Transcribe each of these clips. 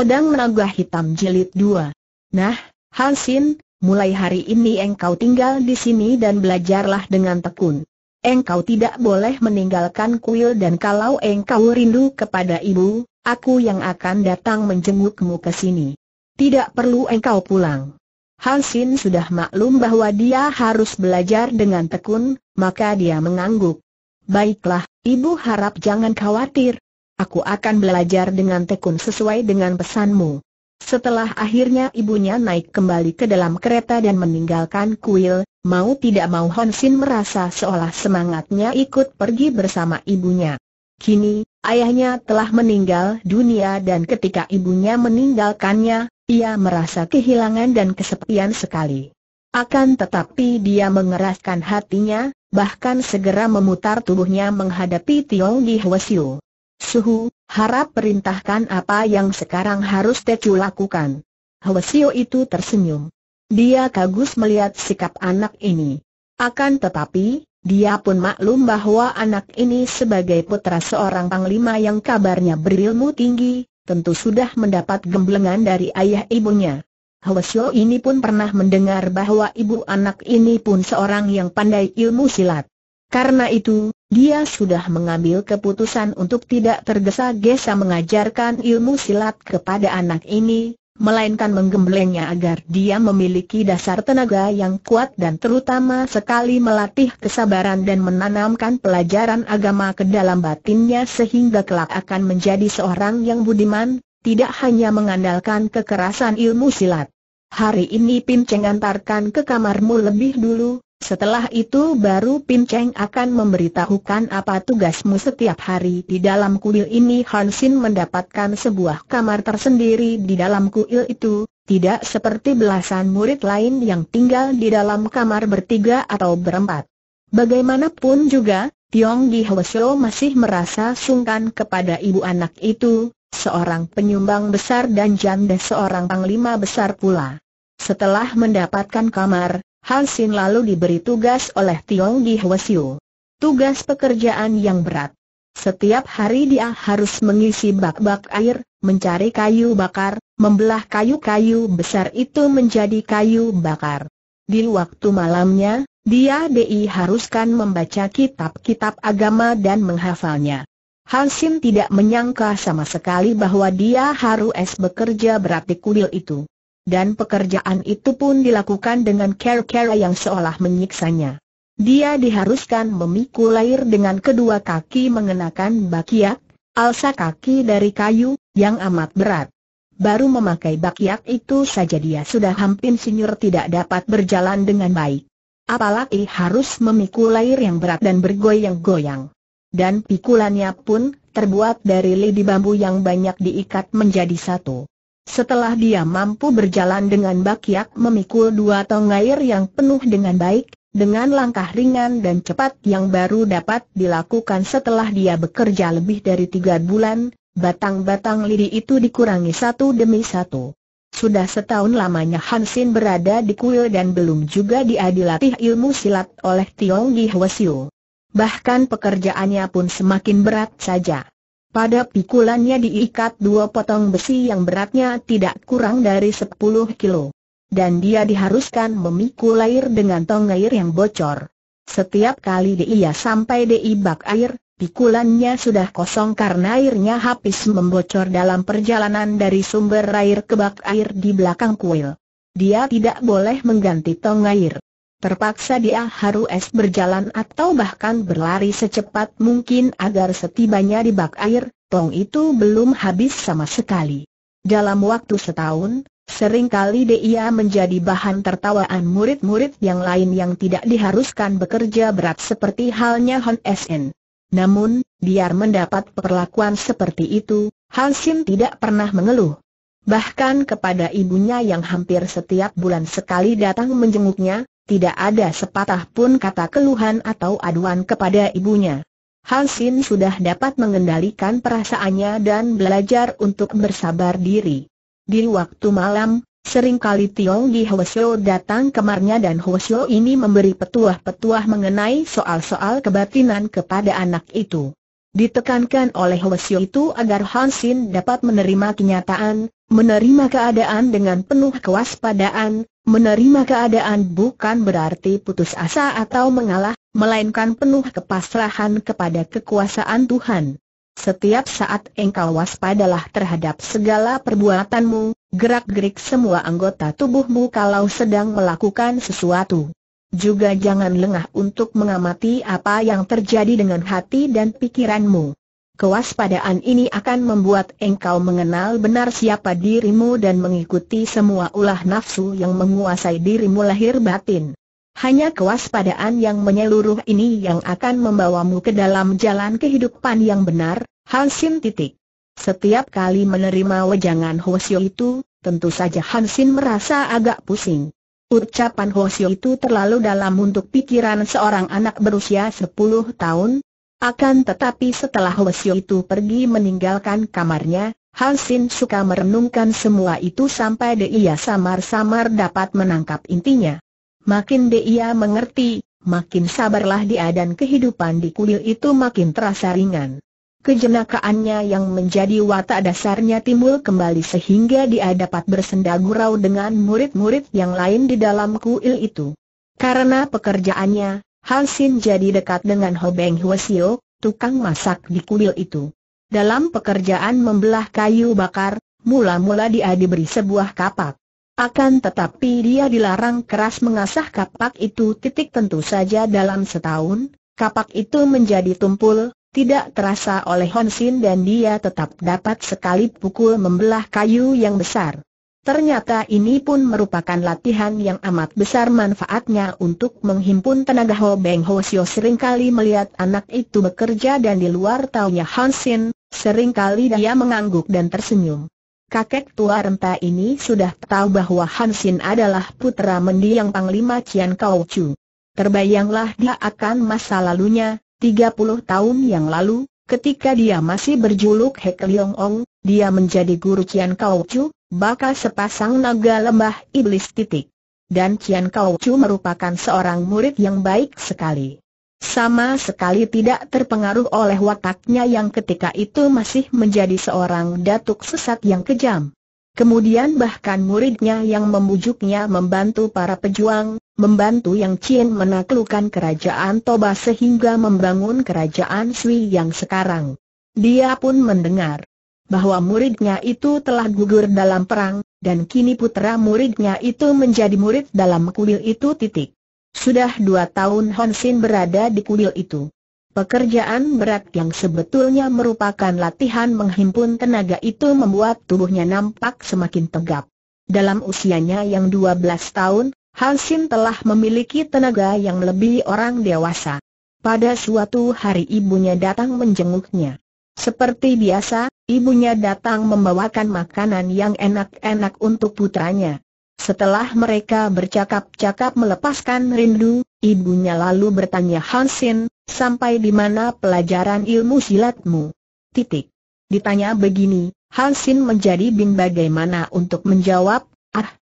Pedang Naga Hitam Jilid 2 Nah, Hansin, mulai hari ini engkau tinggal di sini dan belajarlah dengan tekun. Engkau tidak boleh meninggalkan kuil dan kalau engkau rindu kepada ibu, aku yang akan datang menjengukmu ke sini. Tidak perlu engkau pulang. Hansin sudah maklum bahwa dia harus belajar dengan tekun, maka dia mengangguk. Baiklah, ibu harap jangan khawatir, Aku akan belajar dengan tekun sesuai dengan pesanmu. Setelah akhirnya ibunya naik kembali ke dalam kereta dan meninggalkan kuil, mau tidak mau Hon Sin merasa seolah semangatnya ikut pergi bersama ibunya. Kini, ayahnya telah meninggal dunia dan ketika ibunya meninggalkannya, ia merasa kehilangan dan kesepian sekali. Akan tetapi dia mengeraskan hatinya, bahkan segera memutar tubuhnya menghadapi Tiong Di Hwesiu. Suhu, harap perintahkan apa yang sekarang harus Tecu lakukan. Hwasio itu tersenyum. Dia kagus melihat sikap anak ini. Akan tetapi, dia pun maklum bahwa anak ini sebagai putra seorang panglima yang kabarnya berilmu tinggi, tentu sudah mendapat gemblengan dari ayah ibunya. Hwasyo ini pun pernah mendengar bahwa ibu anak ini pun seorang yang pandai ilmu silat. Karena itu, dia sudah mengambil keputusan untuk tidak tergesa-gesa mengajarkan ilmu silat kepada anak ini, melainkan menggemblengnya agar dia memiliki dasar tenaga yang kuat dan terutama sekali melatih kesabaran dan menanamkan pelajaran agama ke dalam batinnya sehingga kelak akan menjadi seorang yang budiman, tidak hanya mengandalkan kekerasan ilmu silat. Hari ini Pin Cheng antarkan ke kamarmu lebih dulu, setelah itu baru Pin Cheng akan memberitahukan apa tugasmu setiap hari di dalam kuil ini Han Xin mendapatkan sebuah kamar tersendiri di dalam kuil itu, tidak seperti belasan murid lain yang tinggal di dalam kamar bertiga atau berempat. Bagaimanapun juga, Tiong Di Hwasyo masih merasa sungkan kepada ibu anak itu, seorang penyumbang besar dan janda seorang panglima besar pula. Setelah mendapatkan kamar, Sin lalu diberi tugas oleh Tiong Di Hwasiu. Tugas pekerjaan yang berat. Setiap hari dia harus mengisi bak-bak air, mencari kayu bakar, membelah kayu-kayu besar itu menjadi kayu bakar. Di waktu malamnya, dia diharuskan membaca kitab-kitab agama dan menghafalnya. Hansin tidak menyangka sama sekali bahwa dia harus bekerja berat di kuil itu dan pekerjaan itu pun dilakukan dengan care-care yang seolah menyiksanya. Dia diharuskan memikul air dengan kedua kaki mengenakan bakiak, alsa kaki dari kayu, yang amat berat. Baru memakai bakiak itu saja dia sudah hampir sinyur tidak dapat berjalan dengan baik. Apalagi harus memikul air yang berat dan bergoyang-goyang. Dan pikulannya pun terbuat dari lidi bambu yang banyak diikat menjadi satu. Setelah dia mampu berjalan dengan bakyak memikul dua tong air yang penuh dengan baik, dengan langkah ringan dan cepat yang baru dapat dilakukan setelah dia bekerja lebih dari tiga bulan, batang-batang lidi itu dikurangi satu demi satu. Sudah setahun lamanya Hansin berada di kuil dan belum juga dia ilmu silat oleh Tiong Gi Hwasyu. Bahkan pekerjaannya pun semakin berat saja. Pada pikulannya diikat dua potong besi yang beratnya tidak kurang dari 10 kilo. Dan dia diharuskan memikul air dengan tong air yang bocor. Setiap kali dia sampai di bak air, pikulannya sudah kosong karena airnya habis membocor dalam perjalanan dari sumber air ke bak air di belakang kuil. Dia tidak boleh mengganti tong air. Terpaksa dia harus berjalan atau bahkan berlari secepat mungkin agar setibanya di bak air, tong itu belum habis sama sekali. Dalam waktu setahun, seringkali dia menjadi bahan tertawaan murid-murid yang lain yang tidak diharuskan bekerja berat seperti halnya Hon SN. Namun, biar mendapat perlakuan seperti itu, Hansim tidak pernah mengeluh. Bahkan kepada ibunya yang hampir setiap bulan sekali datang menjenguknya, tidak ada sepatah pun kata keluhan atau aduan kepada ibunya. Hal Sin sudah dapat mengendalikan perasaannya dan belajar untuk bersabar diri. Di waktu malam, seringkali Tiong di Hwasyo datang kemarnya dan Hwasyo ini memberi petuah-petuah mengenai soal-soal kebatinan kepada anak itu. Ditekankan oleh Hwasyo itu agar Hansin dapat menerima kenyataan, menerima keadaan dengan penuh kewaspadaan, menerima keadaan bukan berarti putus asa atau mengalah, melainkan penuh kepasrahan kepada kekuasaan Tuhan. Setiap saat engkau waspadalah terhadap segala perbuatanmu, gerak-gerik semua anggota tubuhmu kalau sedang melakukan sesuatu. Juga jangan lengah untuk mengamati apa yang terjadi dengan hati dan pikiranmu. Kewaspadaan ini akan membuat engkau mengenal benar siapa dirimu dan mengikuti semua ulah nafsu yang menguasai dirimu lahir batin. Hanya kewaspadaan yang menyeluruh ini yang akan membawamu ke dalam jalan kehidupan yang benar, Hansin titik. Setiap kali menerima wejangan Hosio itu, tentu saja Hansin merasa agak pusing. Ucapan Hoshi itu terlalu dalam untuk pikiran seorang anak berusia 10 tahun. Akan tetapi setelah Hoshi itu pergi meninggalkan kamarnya, Hansin suka merenungkan semua itu sampai dia samar-samar dapat menangkap intinya. Makin dia mengerti, makin sabarlah dia dan kehidupan di kuil itu makin terasa ringan. Kejenakaannya yang menjadi watak dasarnya timbul kembali sehingga dia dapat bersenda gurau dengan murid-murid yang lain di dalam kuil itu. Karena pekerjaannya, Han Sin jadi dekat dengan Ho Beng Hwasio, tukang masak di kuil itu. Dalam pekerjaan membelah kayu bakar, mula-mula dia diberi sebuah kapak. Akan tetapi dia dilarang keras mengasah kapak itu titik tentu saja dalam setahun, kapak itu menjadi tumpul, tidak terasa oleh Honsin dan dia tetap dapat sekali pukul membelah kayu yang besar. Ternyata ini pun merupakan latihan yang amat besar manfaatnya untuk menghimpun tenaga Ho Beng Ho Sio seringkali melihat anak itu bekerja dan di luar taunya Hansin, seringkali dia mengangguk dan tersenyum. Kakek tua renta ini sudah tahu bahwa Hansin adalah putra mendiang Panglima Cian Kau Chu. Terbayanglah dia akan masa lalunya, 30 tahun yang lalu, ketika dia masih berjuluk Hek Leong Ong, dia menjadi guru Cian Kau Chu, bakal sepasang naga lembah iblis titik. Dan Cian Kau Chu merupakan seorang murid yang baik sekali. Sama sekali tidak terpengaruh oleh wataknya yang ketika itu masih menjadi seorang datuk sesat yang kejam. Kemudian bahkan muridnya yang membujuknya membantu para pejuang, membantu Yang Chin menaklukkan kerajaan Toba sehingga membangun kerajaan Sui yang sekarang. Dia pun mendengar bahwa muridnya itu telah gugur dalam perang, dan kini putera muridnya itu menjadi murid dalam kuil itu titik. Sudah dua tahun Sin berada di kuil itu. Pekerjaan berat yang sebetulnya merupakan latihan menghimpun tenaga itu membuat tubuhnya nampak semakin tegap. Dalam usianya yang 12 tahun, Hansin telah memiliki tenaga yang lebih orang dewasa. Pada suatu hari ibunya datang menjenguknya. Seperti biasa, ibunya datang membawakan makanan yang enak-enak untuk putranya. Setelah mereka bercakap-cakap melepaskan rindu, ibunya lalu bertanya Hansin, sampai di mana pelajaran ilmu silatmu? Titik. Ditanya begini, Hansin menjadi bin bagaimana untuk menjawab,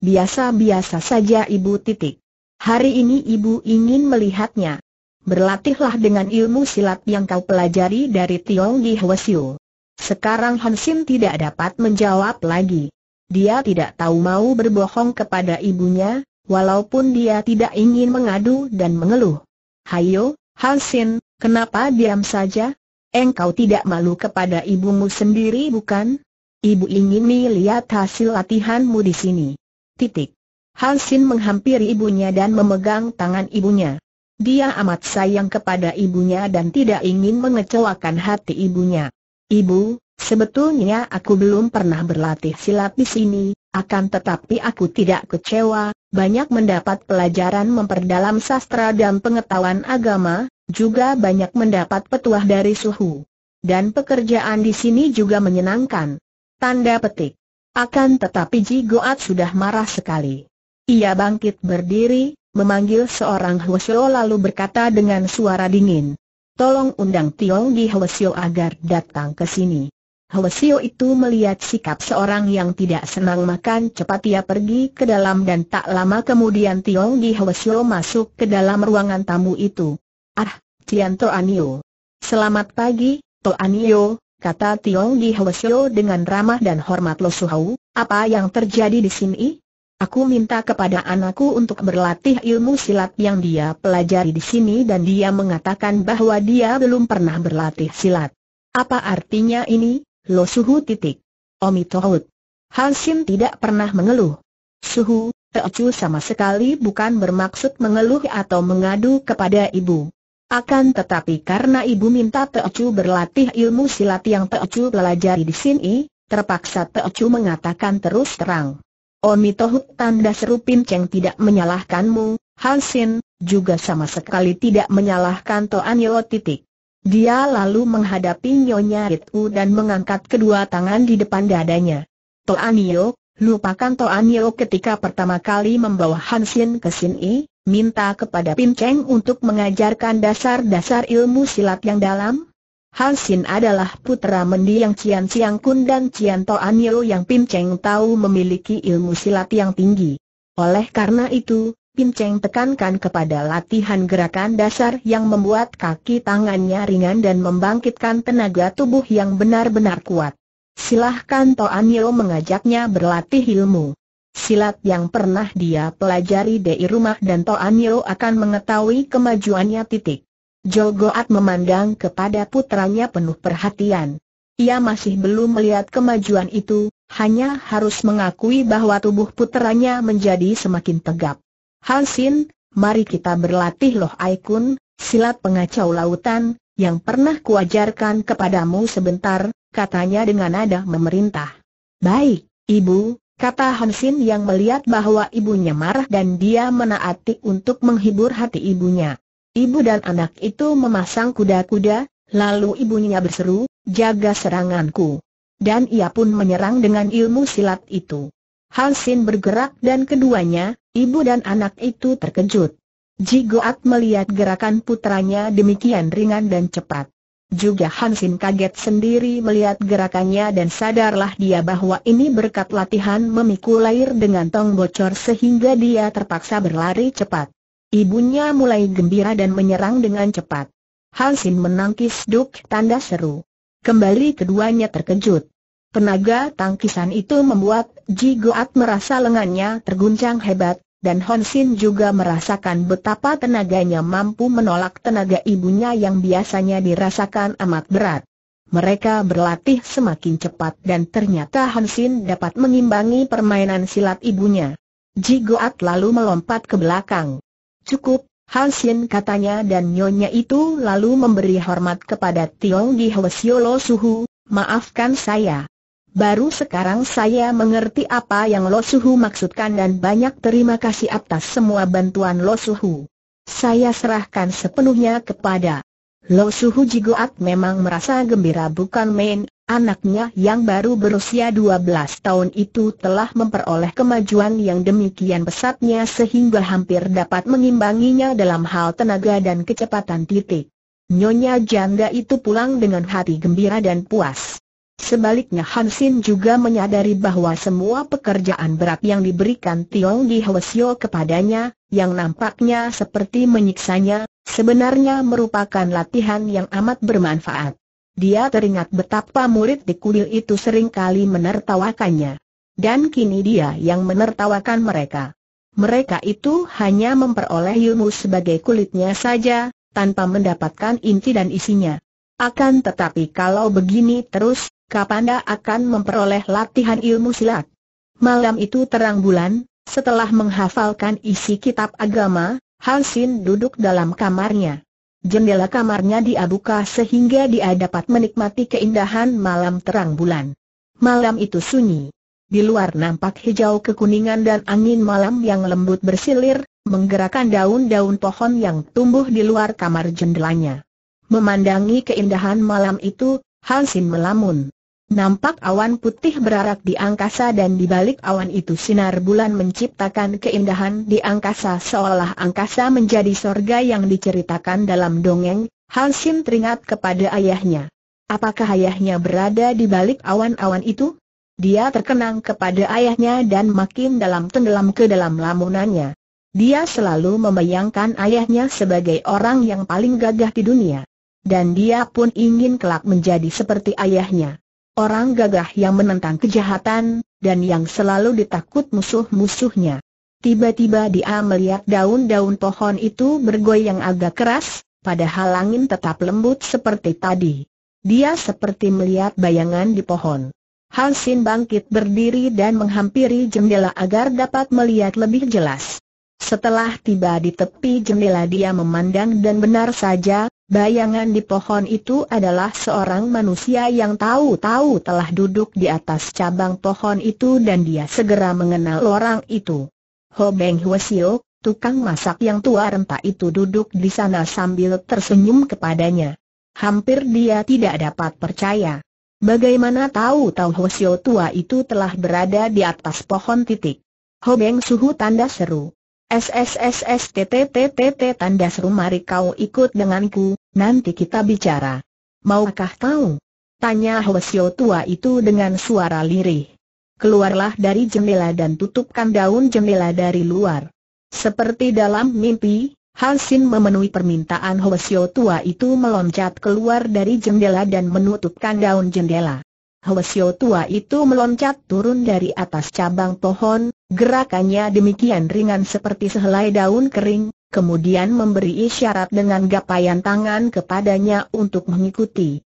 Biasa-biasa saja ibu titik. Hari ini ibu ingin melihatnya. Berlatihlah dengan ilmu silat yang kau pelajari dari Tiong Di Hwasyu. Sekarang Hansin tidak dapat menjawab lagi. Dia tidak tahu mau berbohong kepada ibunya, walaupun dia tidak ingin mengadu dan mengeluh. Hayo, Hansin, kenapa diam saja? Engkau tidak malu kepada ibumu sendiri bukan? Ibu ingin melihat hasil latihanmu di sini. Titik. Hansin menghampiri ibunya dan memegang tangan ibunya. Dia amat sayang kepada ibunya dan tidak ingin mengecewakan hati ibunya. Ibu, sebetulnya aku belum pernah berlatih silat di sini, akan tetapi aku tidak kecewa, banyak mendapat pelajaran memperdalam sastra dan pengetahuan agama, juga banyak mendapat petuah dari suhu. Dan pekerjaan di sini juga menyenangkan. Tanda petik. Akan tetapi Ji Goat sudah marah sekali. Ia bangkit berdiri, memanggil seorang Hwasyo lalu berkata dengan suara dingin. Tolong undang Tionggi Di Hwasyo agar datang ke sini. Hwasyo itu melihat sikap seorang yang tidak senang makan cepat ia pergi ke dalam dan tak lama kemudian Tionggi Di Hwasyo masuk ke dalam ruangan tamu itu. Ah, Cian Anio. Selamat pagi, Anio, kata Tiong Li Hwasyo dengan ramah dan hormat Lo Suhau, apa yang terjadi di sini? Aku minta kepada anakku untuk berlatih ilmu silat yang dia pelajari di sini dan dia mengatakan bahwa dia belum pernah berlatih silat. Apa artinya ini, Lo Suhu titik? Omitohut. Halsim tidak pernah mengeluh. Suhu, Teocu sama sekali bukan bermaksud mengeluh atau mengadu kepada ibu. Akan tetapi karena ibu minta Teocu berlatih ilmu silat yang Teocu pelajari di sini, terpaksa Teocu mengatakan terus terang. Omi Tohut tanda seru Cheng tidak menyalahkanmu, Hansin, juga sama sekali tidak menyalahkan Toanyo titik. Dia lalu menghadapi Nyonya Ritu dan mengangkat kedua tangan di depan dadanya. Toanio, lupakan Toanio ketika pertama kali membawa Hansin ke sini, Minta kepada Pin Cheng untuk mengajarkan dasar-dasar ilmu silat yang dalam? Han Xin adalah putra mendiang Cian Siang Kun dan Cian An Yeo yang Pin Cheng tahu memiliki ilmu silat yang tinggi. Oleh karena itu, Pin Cheng tekankan kepada latihan gerakan dasar yang membuat kaki tangannya ringan dan membangkitkan tenaga tubuh yang benar-benar kuat. Silahkan An Yeo mengajaknya berlatih ilmu. Silat yang pernah dia pelajari di rumah dan Toanio akan mengetahui kemajuannya titik. Jogoat memandang kepada putranya penuh perhatian. Ia masih belum melihat kemajuan itu, hanya harus mengakui bahwa tubuh putranya menjadi semakin tegap. Halsin, mari kita berlatih loh Aikun, silat pengacau lautan, yang pernah kuajarkan kepadamu sebentar, katanya dengan nada memerintah. Baik, ibu, Kata Hansin yang melihat bahwa ibunya marah dan dia menaati untuk menghibur hati ibunya. Ibu dan anak itu memasang kuda-kuda, lalu ibunya berseru, jaga seranganku. Dan ia pun menyerang dengan ilmu silat itu. Hansin bergerak dan keduanya, ibu dan anak itu terkejut. Ji Goat melihat gerakan putranya demikian ringan dan cepat. Juga Hansin kaget sendiri melihat gerakannya dan sadarlah dia bahwa ini berkat latihan memikul air dengan tong bocor sehingga dia terpaksa berlari cepat. Ibunya mulai gembira dan menyerang dengan cepat. Hansin menangkis duk tanda seru. Kembali keduanya terkejut. Tenaga tangkisan itu membuat Ji merasa lengannya terguncang hebat, dan Sin juga merasakan betapa tenaganya mampu menolak tenaga ibunya yang biasanya dirasakan amat berat. Mereka berlatih semakin cepat dan ternyata Hansin dapat mengimbangi permainan silat ibunya. Ji Goat lalu melompat ke belakang. Cukup, Hansin katanya dan nyonya itu lalu memberi hormat kepada Tiong Di Hwesiolo Suhu, maafkan saya. Baru sekarang saya mengerti apa yang Lo Suhu maksudkan dan banyak terima kasih atas semua bantuan Lo Suhu. Saya serahkan sepenuhnya kepada Lo Suhu Jigoat memang merasa gembira bukan main, anaknya yang baru berusia 12 tahun itu telah memperoleh kemajuan yang demikian pesatnya sehingga hampir dapat mengimbanginya dalam hal tenaga dan kecepatan titik. Nyonya janda itu pulang dengan hati gembira dan puas. Sebaliknya Hansin juga menyadari bahwa semua pekerjaan berat yang diberikan Tiong Di Hwasyo kepadanya, yang nampaknya seperti menyiksanya, sebenarnya merupakan latihan yang amat bermanfaat. Dia teringat betapa murid di kuil itu sering kali menertawakannya. Dan kini dia yang menertawakan mereka. Mereka itu hanya memperoleh ilmu sebagai kulitnya saja, tanpa mendapatkan inti dan isinya. Akan tetapi kalau begini terus, Kapanda akan memperoleh latihan ilmu silat. Malam itu terang bulan, setelah menghafalkan isi kitab agama, Halsin duduk dalam kamarnya. Jendela kamarnya diabuka sehingga dia dapat menikmati keindahan malam terang bulan. Malam itu sunyi. Di luar nampak hijau kekuningan dan angin malam yang lembut bersilir, menggerakkan daun-daun pohon yang tumbuh di luar kamar jendelanya. Memandangi keindahan malam itu, Hansin melamun. Nampak awan putih berarak di angkasa dan di balik awan itu sinar bulan menciptakan keindahan di angkasa seolah angkasa menjadi sorga yang diceritakan dalam dongeng, Hansin teringat kepada ayahnya. Apakah ayahnya berada di balik awan-awan itu? Dia terkenang kepada ayahnya dan makin dalam tenggelam ke dalam lamunannya. Dia selalu membayangkan ayahnya sebagai orang yang paling gagah di dunia dan dia pun ingin kelak menjadi seperti ayahnya. Orang gagah yang menentang kejahatan, dan yang selalu ditakut musuh-musuhnya. Tiba-tiba dia melihat daun-daun pohon itu bergoyang agak keras, padahal angin tetap lembut seperti tadi. Dia seperti melihat bayangan di pohon. Halsin bangkit berdiri dan menghampiri jendela agar dapat melihat lebih jelas. Setelah tiba di tepi jendela dia memandang dan benar saja, Bayangan di pohon itu adalah seorang manusia yang tahu-tahu telah duduk di atas cabang pohon itu dan dia segera mengenal orang itu. Ho Beng Hwasio, tukang masak yang tua renta itu duduk di sana sambil tersenyum kepadanya. Hampir dia tidak dapat percaya. Bagaimana tahu-tahu Hwasio tua itu telah berada di atas pohon titik. Ho Beng Suhu tanda seru. SSSSTTTTT tanda seru mari kau ikut denganku, nanti kita bicara. Maukah kau? Tanya Hwasyo tua itu dengan suara lirih. Keluarlah dari jendela dan tutupkan daun jendela dari luar. Seperti dalam mimpi, Sin memenuhi permintaan Hwasyo tua itu meloncat keluar dari jendela dan menutupkan daun jendela. Hwasyo tua itu meloncat turun dari atas cabang pohon, gerakannya demikian ringan seperti sehelai daun kering, kemudian memberi isyarat dengan gapayan tangan kepadanya untuk mengikuti.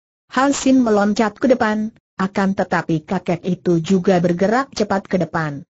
Sin meloncat ke depan, akan tetapi kakek itu juga bergerak cepat ke depan.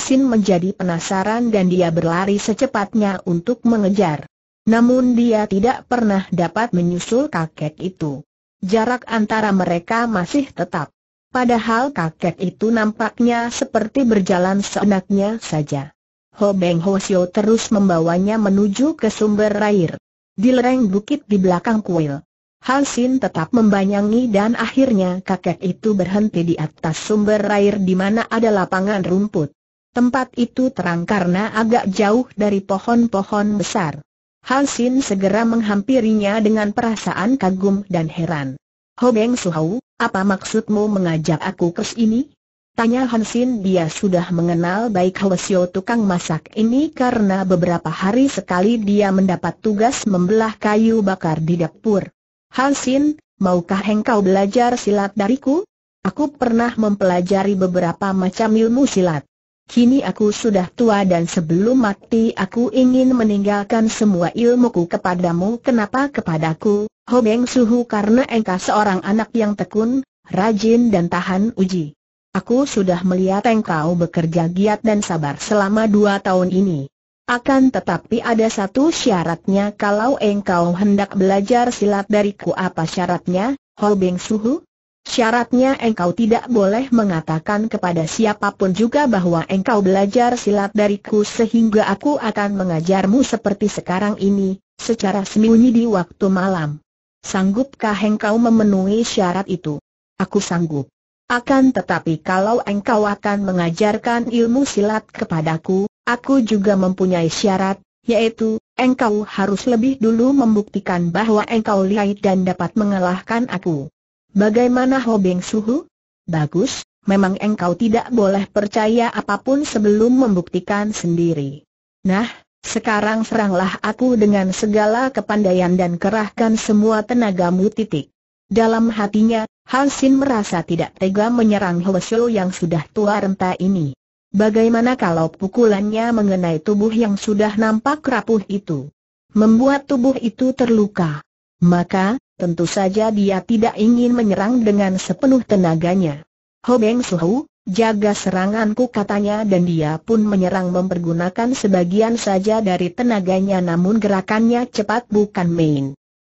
Sin menjadi penasaran dan dia berlari secepatnya untuk mengejar. Namun dia tidak pernah dapat menyusul kakek itu. Jarak antara mereka masih tetap. Padahal kakek itu nampaknya seperti berjalan seenaknya saja. Ho Beng Ho Sio terus membawanya menuju ke sumber air. Di lereng bukit di belakang kuil. Hal Sin tetap membanyangi dan akhirnya kakek itu berhenti di atas sumber air di mana ada lapangan rumput. Tempat itu terang karena agak jauh dari pohon-pohon besar. Hal Sin segera menghampirinya dengan perasaan kagum dan heran. Ho Beng Suhau, apa maksudmu mengajak aku ke sini? Tanya Hansin dia sudah mengenal baik Sio tukang masak ini karena beberapa hari sekali dia mendapat tugas membelah kayu bakar di dapur. Hansin, maukah engkau belajar silat dariku? Aku pernah mempelajari beberapa macam ilmu silat. Kini aku sudah tua dan sebelum mati aku ingin meninggalkan semua ilmuku kepadamu. Kenapa kepadaku? Hobeng Suhu karena engkau seorang anak yang tekun, rajin dan tahan uji. Aku sudah melihat engkau bekerja giat dan sabar selama dua tahun ini. Akan tetapi ada satu syaratnya kalau engkau hendak belajar silat dariku apa syaratnya, Hobeng Suhu? Syaratnya engkau tidak boleh mengatakan kepada siapapun juga bahwa engkau belajar silat dariku sehingga aku akan mengajarmu seperti sekarang ini, secara sembunyi di waktu malam. Sanggupkah engkau memenuhi syarat itu? Aku sanggup. Akan tetapi kalau engkau akan mengajarkan ilmu silat kepadaku, aku juga mempunyai syarat, yaitu, engkau harus lebih dulu membuktikan bahwa engkau lihai dan dapat mengalahkan aku. Bagaimana Hobeng Suhu? Bagus, memang engkau tidak boleh percaya apapun sebelum membuktikan sendiri. Nah, sekarang seranglah aku dengan segala kepandaian dan kerahkan semua tenagamu titik. Dalam hatinya, Hansin merasa tidak tega menyerang Hwasyo yang sudah tua renta ini. Bagaimana kalau pukulannya mengenai tubuh yang sudah nampak rapuh itu? Membuat tubuh itu terluka. Maka, tentu saja dia tidak ingin menyerang dengan sepenuh tenaganya. Ho Beng Suhu, Jaga seranganku katanya dan dia pun menyerang mempergunakan sebagian saja dari tenaganya namun gerakannya cepat bukan main.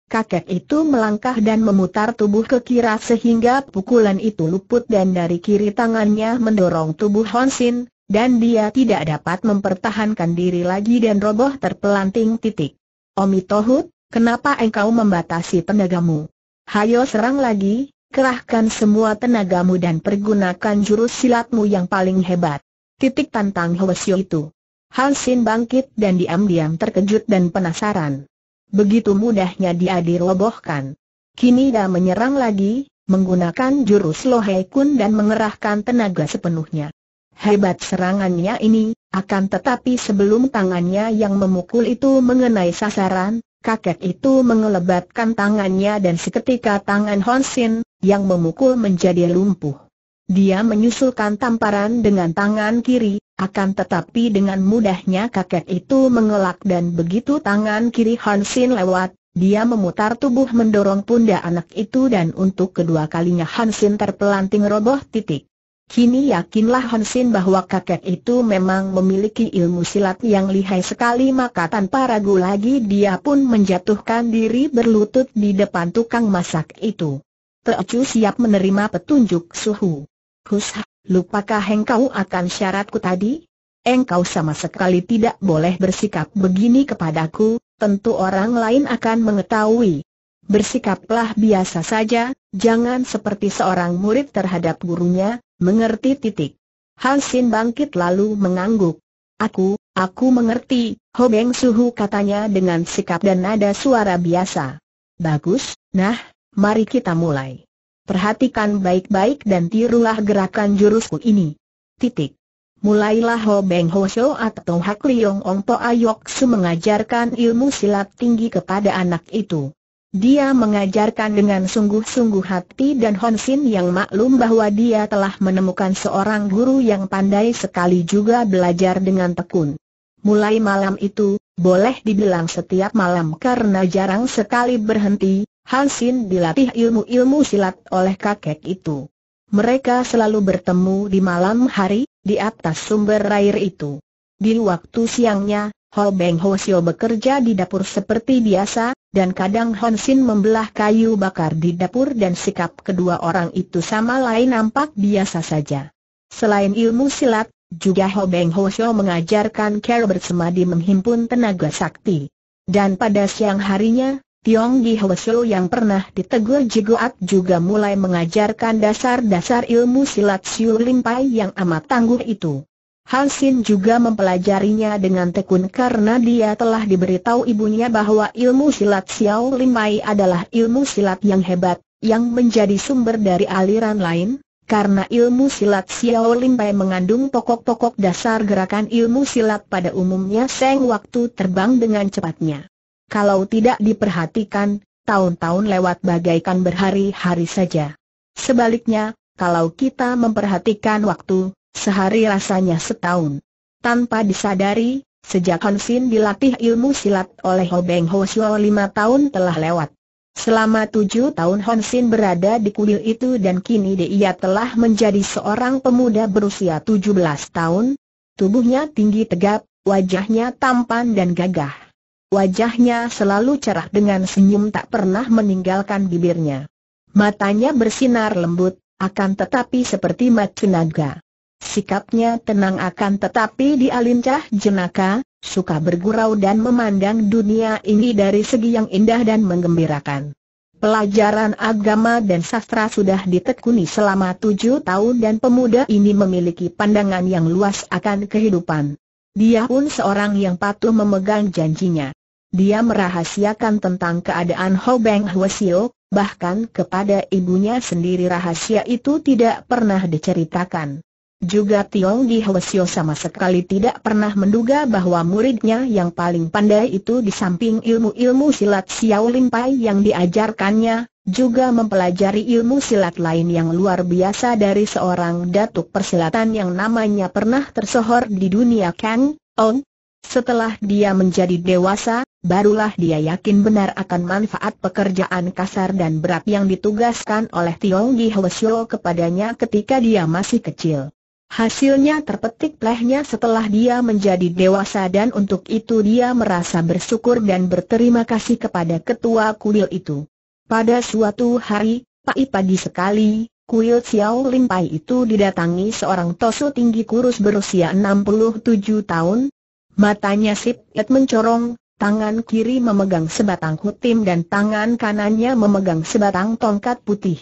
Kakek itu melangkah dan memutar tubuh ke kira sehingga pukulan itu luput dan dari kiri tangannya mendorong tubuh Honsin, dan dia tidak dapat mempertahankan diri lagi dan roboh terpelanting titik. Omi Tohut, kenapa engkau membatasi tenagamu? Hayo serang lagi, Kerahkan semua tenagamu dan pergunakan jurus silatmu yang paling hebat. Titik tantang Hwasyo itu. Hal Sin bangkit dan diam-diam terkejut dan penasaran. Begitu mudahnya dia dirobohkan. Kini dia menyerang lagi, menggunakan jurus Lohei Kun dan mengerahkan tenaga sepenuhnya. Hebat serangannya ini, akan tetapi sebelum tangannya yang memukul itu mengenai sasaran, kakek itu mengelebatkan tangannya dan seketika tangan Honsin, yang memukul menjadi lumpuh. Dia menyusulkan tamparan dengan tangan kiri, akan tetapi dengan mudahnya kakek itu mengelak dan begitu tangan kiri Hansin lewat, dia memutar tubuh mendorong pundak anak itu dan untuk kedua kalinya Hansin terpelanting roboh titik. Kini yakinlah Hansin bahwa kakek itu memang memiliki ilmu silat yang lihai sekali maka tanpa ragu lagi dia pun menjatuhkan diri berlutut di depan tukang masak itu. Teocu siap menerima petunjuk suhu. Husha, lupakah engkau akan syaratku tadi? Engkau sama sekali tidak boleh bersikap begini kepadaku, tentu orang lain akan mengetahui. Bersikaplah biasa saja, jangan seperti seorang murid terhadap gurunya, Mengerti titik. Hansin bangkit lalu mengangguk. Aku, aku mengerti, Hobeng Suhu katanya dengan sikap dan nada suara biasa. Bagus, nah, mari kita mulai. Perhatikan baik-baik dan tirulah gerakan jurusku ini. Titik. Mulailah Ho Beng Ho Shou atau Hak Liong Ong To Ayok Su mengajarkan ilmu silat tinggi kepada anak itu. Dia mengajarkan dengan sungguh-sungguh hati dan Honsin yang maklum bahwa dia telah menemukan seorang guru yang pandai sekali juga belajar dengan tekun. Mulai malam itu, boleh dibilang setiap malam karena jarang sekali berhenti, Hansin dilatih ilmu-ilmu silat oleh kakek itu. Mereka selalu bertemu di malam hari, di atas sumber air itu. Di waktu siangnya, Ho Beng Ho Sio bekerja di dapur seperti biasa, dan kadang Hon Sin membelah kayu bakar di dapur dan sikap kedua orang itu sama lain nampak biasa saja. Selain ilmu silat, juga Ho Beng Ho mengajarkan Kero bersemadi menghimpun tenaga sakti. Dan pada siang harinya, Tiong Gi Ho yang pernah ditegur Jigoat juga mulai mengajarkan dasar-dasar ilmu silat Siu Limpai yang amat tangguh itu. Hansin juga mempelajarinya dengan tekun karena dia telah diberitahu ibunya bahwa ilmu silat Xiao Limai adalah ilmu silat yang hebat, yang menjadi sumber dari aliran lain, karena ilmu silat Xiao Limai mengandung pokok-pokok dasar gerakan ilmu silat pada umumnya seng waktu terbang dengan cepatnya. Kalau tidak diperhatikan, tahun-tahun lewat bagaikan berhari-hari saja. Sebaliknya, kalau kita memperhatikan waktu, sehari rasanya setahun. Tanpa disadari, sejak Hansin dilatih ilmu silat oleh Ho Beng Ho Shuo lima tahun telah lewat. Selama tujuh tahun Hansin berada di kuil itu dan kini dia telah menjadi seorang pemuda berusia tujuh belas tahun. Tubuhnya tinggi tegap, wajahnya tampan dan gagah. Wajahnya selalu cerah dengan senyum tak pernah meninggalkan bibirnya. Matanya bersinar lembut, akan tetapi seperti mata naga. Sikapnya tenang akan tetapi dia lincah jenaka, suka bergurau dan memandang dunia ini dari segi yang indah dan menggembirakan. Pelajaran agama dan sastra sudah ditekuni selama tujuh tahun dan pemuda ini memiliki pandangan yang luas akan kehidupan. Dia pun seorang yang patuh memegang janjinya. Dia merahasiakan tentang keadaan Ho Beng Hwasio, bahkan kepada ibunya sendiri rahasia itu tidak pernah diceritakan. Juga Tiong Di Hwesio sama sekali tidak pernah menduga bahwa muridnya yang paling pandai itu di samping ilmu-ilmu silat Xiao Pai yang diajarkannya, juga mempelajari ilmu silat lain yang luar biasa dari seorang datuk persilatan yang namanya pernah tersohor di dunia Kang, Ong. Setelah dia menjadi dewasa, barulah dia yakin benar akan manfaat pekerjaan kasar dan berat yang ditugaskan oleh Tiong Di Hwesio kepadanya ketika dia masih kecil. Hasilnya terpetik lehnya setelah dia menjadi dewasa dan untuk itu dia merasa bersyukur dan berterima kasih kepada ketua kuil itu. Pada suatu hari, pagi-pagi sekali, kuil Xiao Limpai itu didatangi seorang tosu tinggi kurus berusia 67 tahun. Matanya sip sipit mencorong, tangan kiri memegang sebatang hutim dan tangan kanannya memegang sebatang tongkat putih.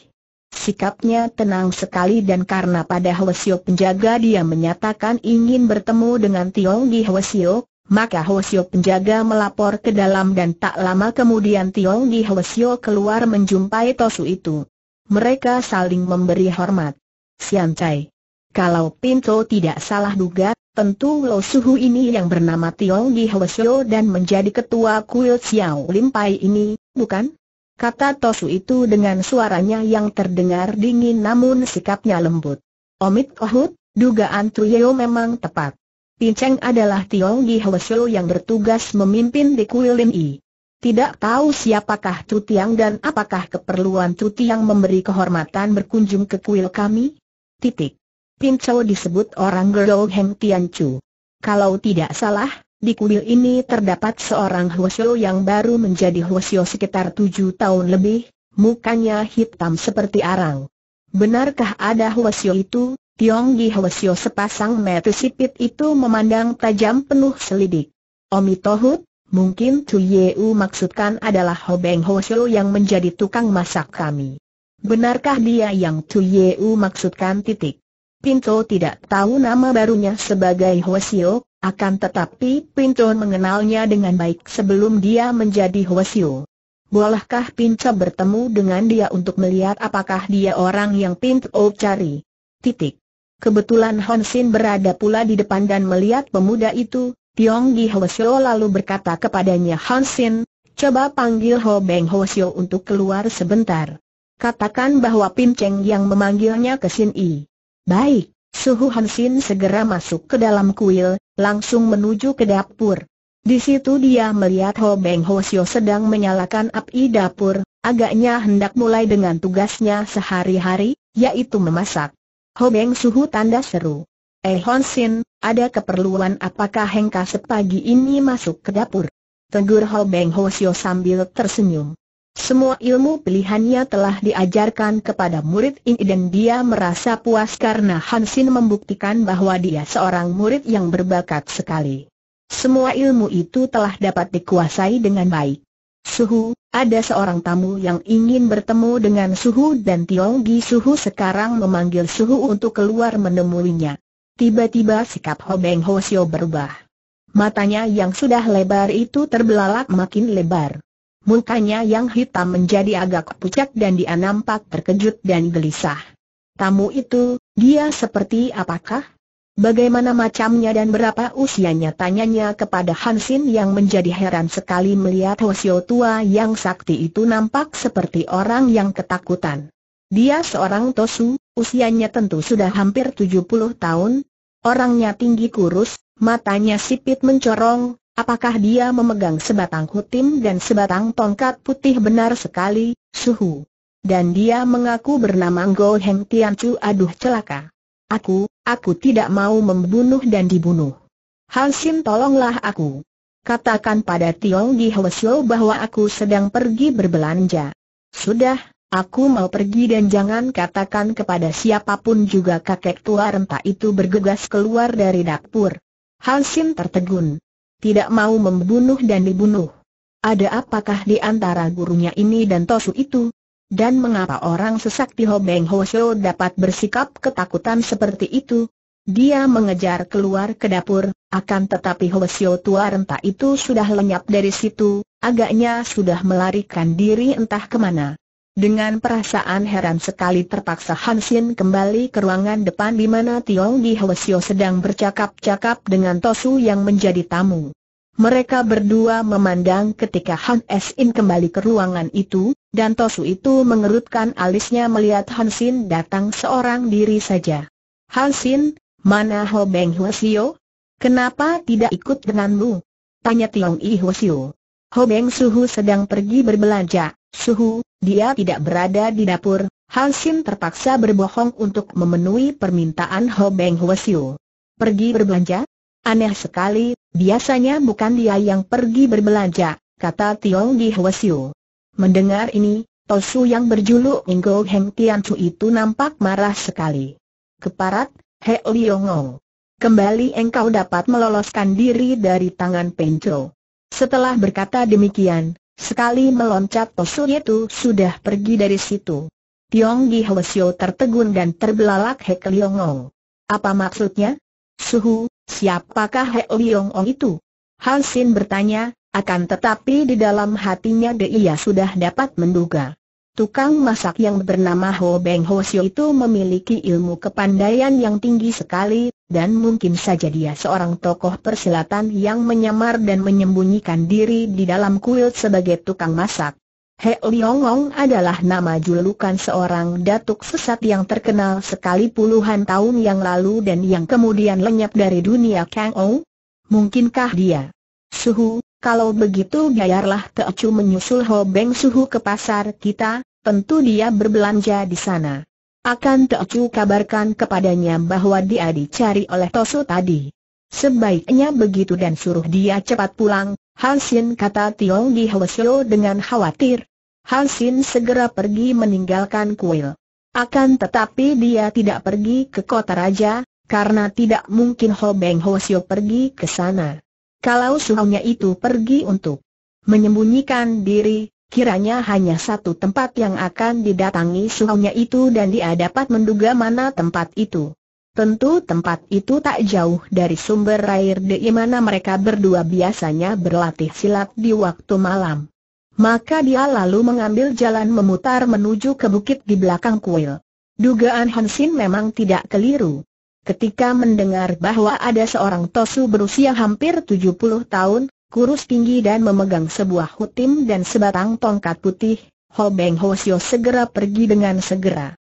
Sikapnya tenang sekali dan karena pada Hwasyo penjaga dia menyatakan ingin bertemu dengan Tiong Di Hwasyo, maka Hwasyo penjaga melapor ke dalam dan tak lama kemudian Tiong Di Hwasyo keluar menjumpai Tosu itu. Mereka saling memberi hormat. Sian Chai. Kalau Pinto tidak salah duga, tentu Lo Suhu ini yang bernama Tiong Di Hwasyo dan menjadi ketua kuil Xiao Lim Pai ini, bukan? kata Tosu itu dengan suaranya yang terdengar dingin namun sikapnya lembut. Omit Ohut, dugaan Tuyo memang tepat. Pinceng adalah Tiong Gi yang bertugas memimpin di Kuilin I. Tidak tahu siapakah Tutiang dan apakah keperluan Tutiang memberi kehormatan berkunjung ke kuil kami? Titik. Pincau disebut orang Gerou Heng Chu. Kalau tidak salah, di kuil ini terdapat seorang Huosyo yang baru menjadi Huosyo sekitar tujuh tahun lebih, mukanya hitam seperti arang. Benarkah ada Huosyo itu? Tiong Gi sepasang mata sipit itu memandang tajam penuh selidik. Omi Tohut, mungkin Tu Yeu maksudkan adalah Hobeng Huosyo yang menjadi tukang masak kami. Benarkah dia yang Tu Yeu maksudkan titik? Pinto tidak tahu nama barunya sebagai Huosyo, akan tetapi Pinton mengenalnya dengan baik sebelum dia menjadi Hwasio. Bolehkah Pinto bertemu dengan dia untuk melihat apakah dia orang yang Pinto cari? Titik. Kebetulan Honsin berada pula di depan dan melihat pemuda itu, Tiong Gi Hwasio lalu berkata kepadanya Honsin, coba panggil Ho Beng Hwasio untuk keluar sebentar. Katakan bahwa Pinceng yang memanggilnya ke sini. Baik. Suhu Hansin segera masuk ke dalam kuil, langsung menuju ke dapur. Di situ dia melihat Ho Beng Ho Sio sedang menyalakan api dapur, agaknya hendak mulai dengan tugasnya sehari-hari, yaitu memasak. Ho Beng Suhu tanda seru. Eh Hansin, ada keperluan apakah Hengka sepagi ini masuk ke dapur? Tegur Ho Beng Ho Sio sambil tersenyum. Semua ilmu pilihannya telah diajarkan kepada murid ini dan dia merasa puas karena Hansin membuktikan bahwa dia seorang murid yang berbakat sekali. Semua ilmu itu telah dapat dikuasai dengan baik. Suhu, ada seorang tamu yang ingin bertemu dengan Suhu dan Tiong Gi Suhu sekarang memanggil Suhu untuk keluar menemuinya. Tiba-tiba sikap Ho Beng Ho Sio berubah. Matanya yang sudah lebar itu terbelalak makin lebar. Mukanya yang hitam menjadi agak pucat dan dia nampak terkejut dan gelisah. Tamu itu, dia seperti apakah? Bagaimana macamnya dan berapa usianya tanyanya kepada Hansin yang menjadi heran sekali melihat Hosio tua yang sakti itu nampak seperti orang yang ketakutan. Dia seorang Tosu, usianya tentu sudah hampir 70 tahun, orangnya tinggi kurus, matanya sipit mencorong, Apakah dia memegang sebatang hutim dan sebatang tongkat putih benar sekali, suhu. Dan dia mengaku bernama Go Heng Tian Chu. aduh celaka. Aku, aku tidak mau membunuh dan dibunuh. Halsin tolonglah aku. Katakan pada Tiong Di Hwasyo bahwa aku sedang pergi berbelanja. Sudah, Aku mau pergi dan jangan katakan kepada siapapun juga kakek tua renta itu bergegas keluar dari dapur. Halsin tertegun tidak mau membunuh dan dibunuh. Ada apakah di antara gurunya ini dan Tosu itu? Dan mengapa orang sesakti Hobeng Hoseo dapat bersikap ketakutan seperti itu? Dia mengejar keluar ke dapur, akan tetapi Hoseo tua renta itu sudah lenyap dari situ, agaknya sudah melarikan diri entah kemana. Dengan perasaan heran sekali terpaksa Hansin kembali ke ruangan depan di mana Tiong Di Hwesio sedang bercakap-cakap dengan Tosu yang menjadi tamu. Mereka berdua memandang ketika Han Sin kembali ke ruangan itu, dan Tosu itu mengerutkan alisnya melihat Hansin datang seorang diri saja. Hansin, mana Ho Beng Hwasyo? Kenapa tidak ikut denganmu? Tanya Tiong Di Hwesio. Ho Beng Suhu sedang pergi berbelanja. Suhu, dia tidak berada di dapur, Hal sim terpaksa berbohong untuk memenuhi permintaan Ho Beng Pergi berbelanja? Aneh sekali, biasanya bukan dia yang pergi berbelanja, kata Tiong Di Mendengar ini, Tosu yang berjuluk Inggo Heng Tian Chu itu nampak marah sekali. Keparat, He Ong. Kembali engkau dapat meloloskan diri dari tangan Pencho. Setelah berkata demikian, Sekali meloncat Tosun itu sudah pergi dari situ. Tiong Gi tertegun dan terbelalak Hek Liong Ong. Apa maksudnya? Suhu, siapakah Hek Liong Ong itu? Sin bertanya, akan tetapi di dalam hatinya dia sudah dapat menduga. Tukang masak yang bernama Ho Beng Ho itu memiliki ilmu kepandaian yang tinggi sekali, dan mungkin saja dia seorang tokoh persilatan yang menyamar dan menyembunyikan diri di dalam kuil sebagai tukang masak. He Liongong adalah nama julukan seorang datuk sesat yang terkenal sekali puluhan tahun yang lalu dan yang kemudian lenyap dari dunia Kang Ou. Mungkinkah dia? Suhu, kalau begitu biarlah Teocu menyusul Ho Beng Suhu ke pasar kita, tentu dia berbelanja di sana. Akan Tocu kabarkan kepadanya bahwa dia dicari oleh Tosu tadi. Sebaiknya begitu dan suruh dia cepat pulang, Hansin kata Tiong Di Hwasyo dengan khawatir. Hansin segera pergi meninggalkan kuil. Akan tetapi dia tidak pergi ke kota raja, karena tidak mungkin Ho Beng pergi ke sana. Kalau suhunya itu pergi untuk menyembunyikan diri, Kiranya hanya satu tempat yang akan didatangi suhunya itu dan dia dapat menduga mana tempat itu. Tentu tempat itu tak jauh dari sumber air di mana mereka berdua biasanya berlatih silat di waktu malam. Maka dia lalu mengambil jalan memutar menuju ke bukit di belakang kuil. Dugaan Hansin memang tidak keliru. Ketika mendengar bahwa ada seorang Tosu berusia hampir 70 tahun, kurus tinggi dan memegang sebuah hutim dan sebatang tongkat putih, Ho Beng Sio segera pergi dengan segera.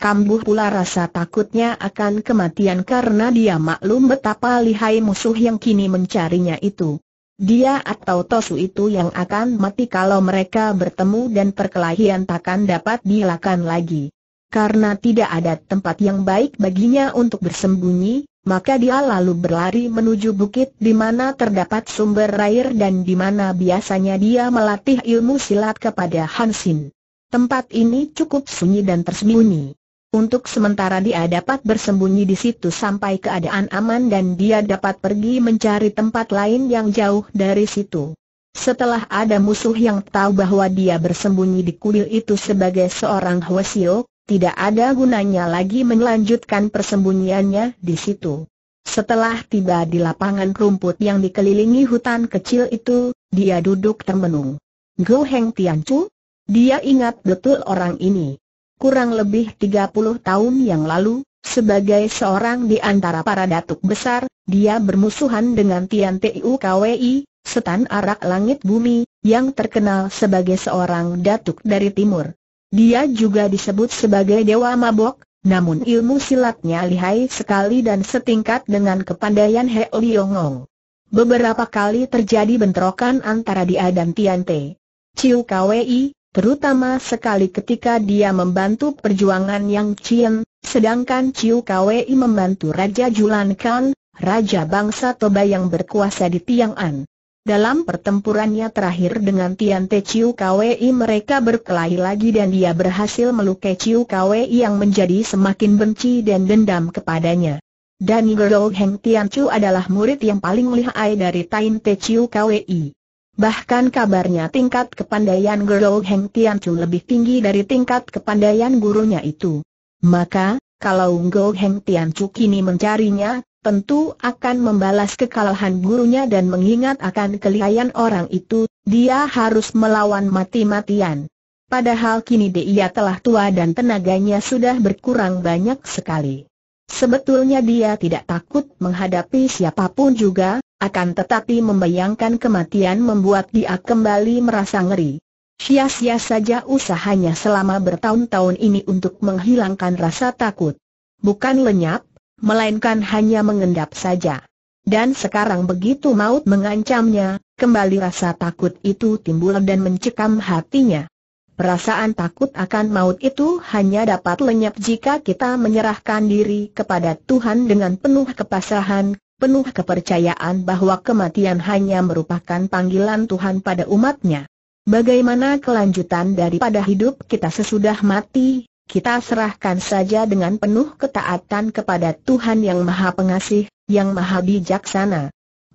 Kambuh pula rasa takutnya akan kematian karena dia maklum betapa lihai musuh yang kini mencarinya itu. Dia atau Tosu itu yang akan mati kalau mereka bertemu dan perkelahian takkan dapat dilakukan lagi. Karena tidak ada tempat yang baik baginya untuk bersembunyi, maka dia lalu berlari menuju bukit di mana terdapat sumber air dan di mana biasanya dia melatih ilmu silat kepada Hansin. Tempat ini cukup sunyi dan tersembunyi. Untuk sementara dia dapat bersembunyi di situ sampai keadaan aman dan dia dapat pergi mencari tempat lain yang jauh dari situ. Setelah ada musuh yang tahu bahwa dia bersembunyi di kuil itu sebagai seorang Hwasio, tidak ada gunanya lagi melanjutkan persembunyiannya di situ. Setelah tiba di lapangan rumput yang dikelilingi hutan kecil itu, dia duduk termenung. Go Heng Tiancu? Dia ingat betul orang ini. Kurang lebih 30 tahun yang lalu, sebagai seorang di antara para datuk besar, dia bermusuhan dengan Tian Tiu Kwei, setan arak langit bumi, yang terkenal sebagai seorang datuk dari timur. Dia juga disebut sebagai Dewa Mabok, namun ilmu silatnya lihai sekali dan setingkat dengan kepandaian He Liongong. Beberapa kali terjadi bentrokan antara dia dan Tian Te. Ciu Kwei, terutama sekali ketika dia membantu perjuangan Yang Chien, sedangkan Ciu Kwei membantu Raja Julan Kan, Raja Bangsa Toba yang berkuasa di Tiang'an. Dalam pertempurannya terakhir dengan Tian Te Chiu Kwei mereka berkelahi lagi dan dia berhasil melukai Chiu Kwei yang menjadi semakin benci dan dendam kepadanya. Dan Gerou Heng Tian Chu adalah murid yang paling lihai dari Tain Te Chiu Kwei. Bahkan kabarnya tingkat kepandaian Gerou Heng Tian Chu lebih tinggi dari tingkat kepandaian gurunya itu. Maka, kalau Gerou Heng Tian Chu kini mencarinya, tentu akan membalas kekalahan gurunya dan mengingat akan kelihayan orang itu, dia harus melawan mati-matian. Padahal kini dia telah tua dan tenaganya sudah berkurang banyak sekali. Sebetulnya dia tidak takut menghadapi siapapun juga, akan tetapi membayangkan kematian membuat dia kembali merasa ngeri. Sia-sia saja usahanya selama bertahun-tahun ini untuk menghilangkan rasa takut. Bukan lenyap, melainkan hanya mengendap saja. Dan sekarang begitu maut mengancamnya, kembali rasa takut itu timbul dan mencekam hatinya. Perasaan takut akan maut itu hanya dapat lenyap jika kita menyerahkan diri kepada Tuhan dengan penuh kepasrahan, penuh kepercayaan bahwa kematian hanya merupakan panggilan Tuhan pada umatnya. Bagaimana kelanjutan daripada hidup kita sesudah mati, kita serahkan saja dengan penuh ketaatan kepada Tuhan Yang Maha Pengasih, Yang Maha Bijaksana.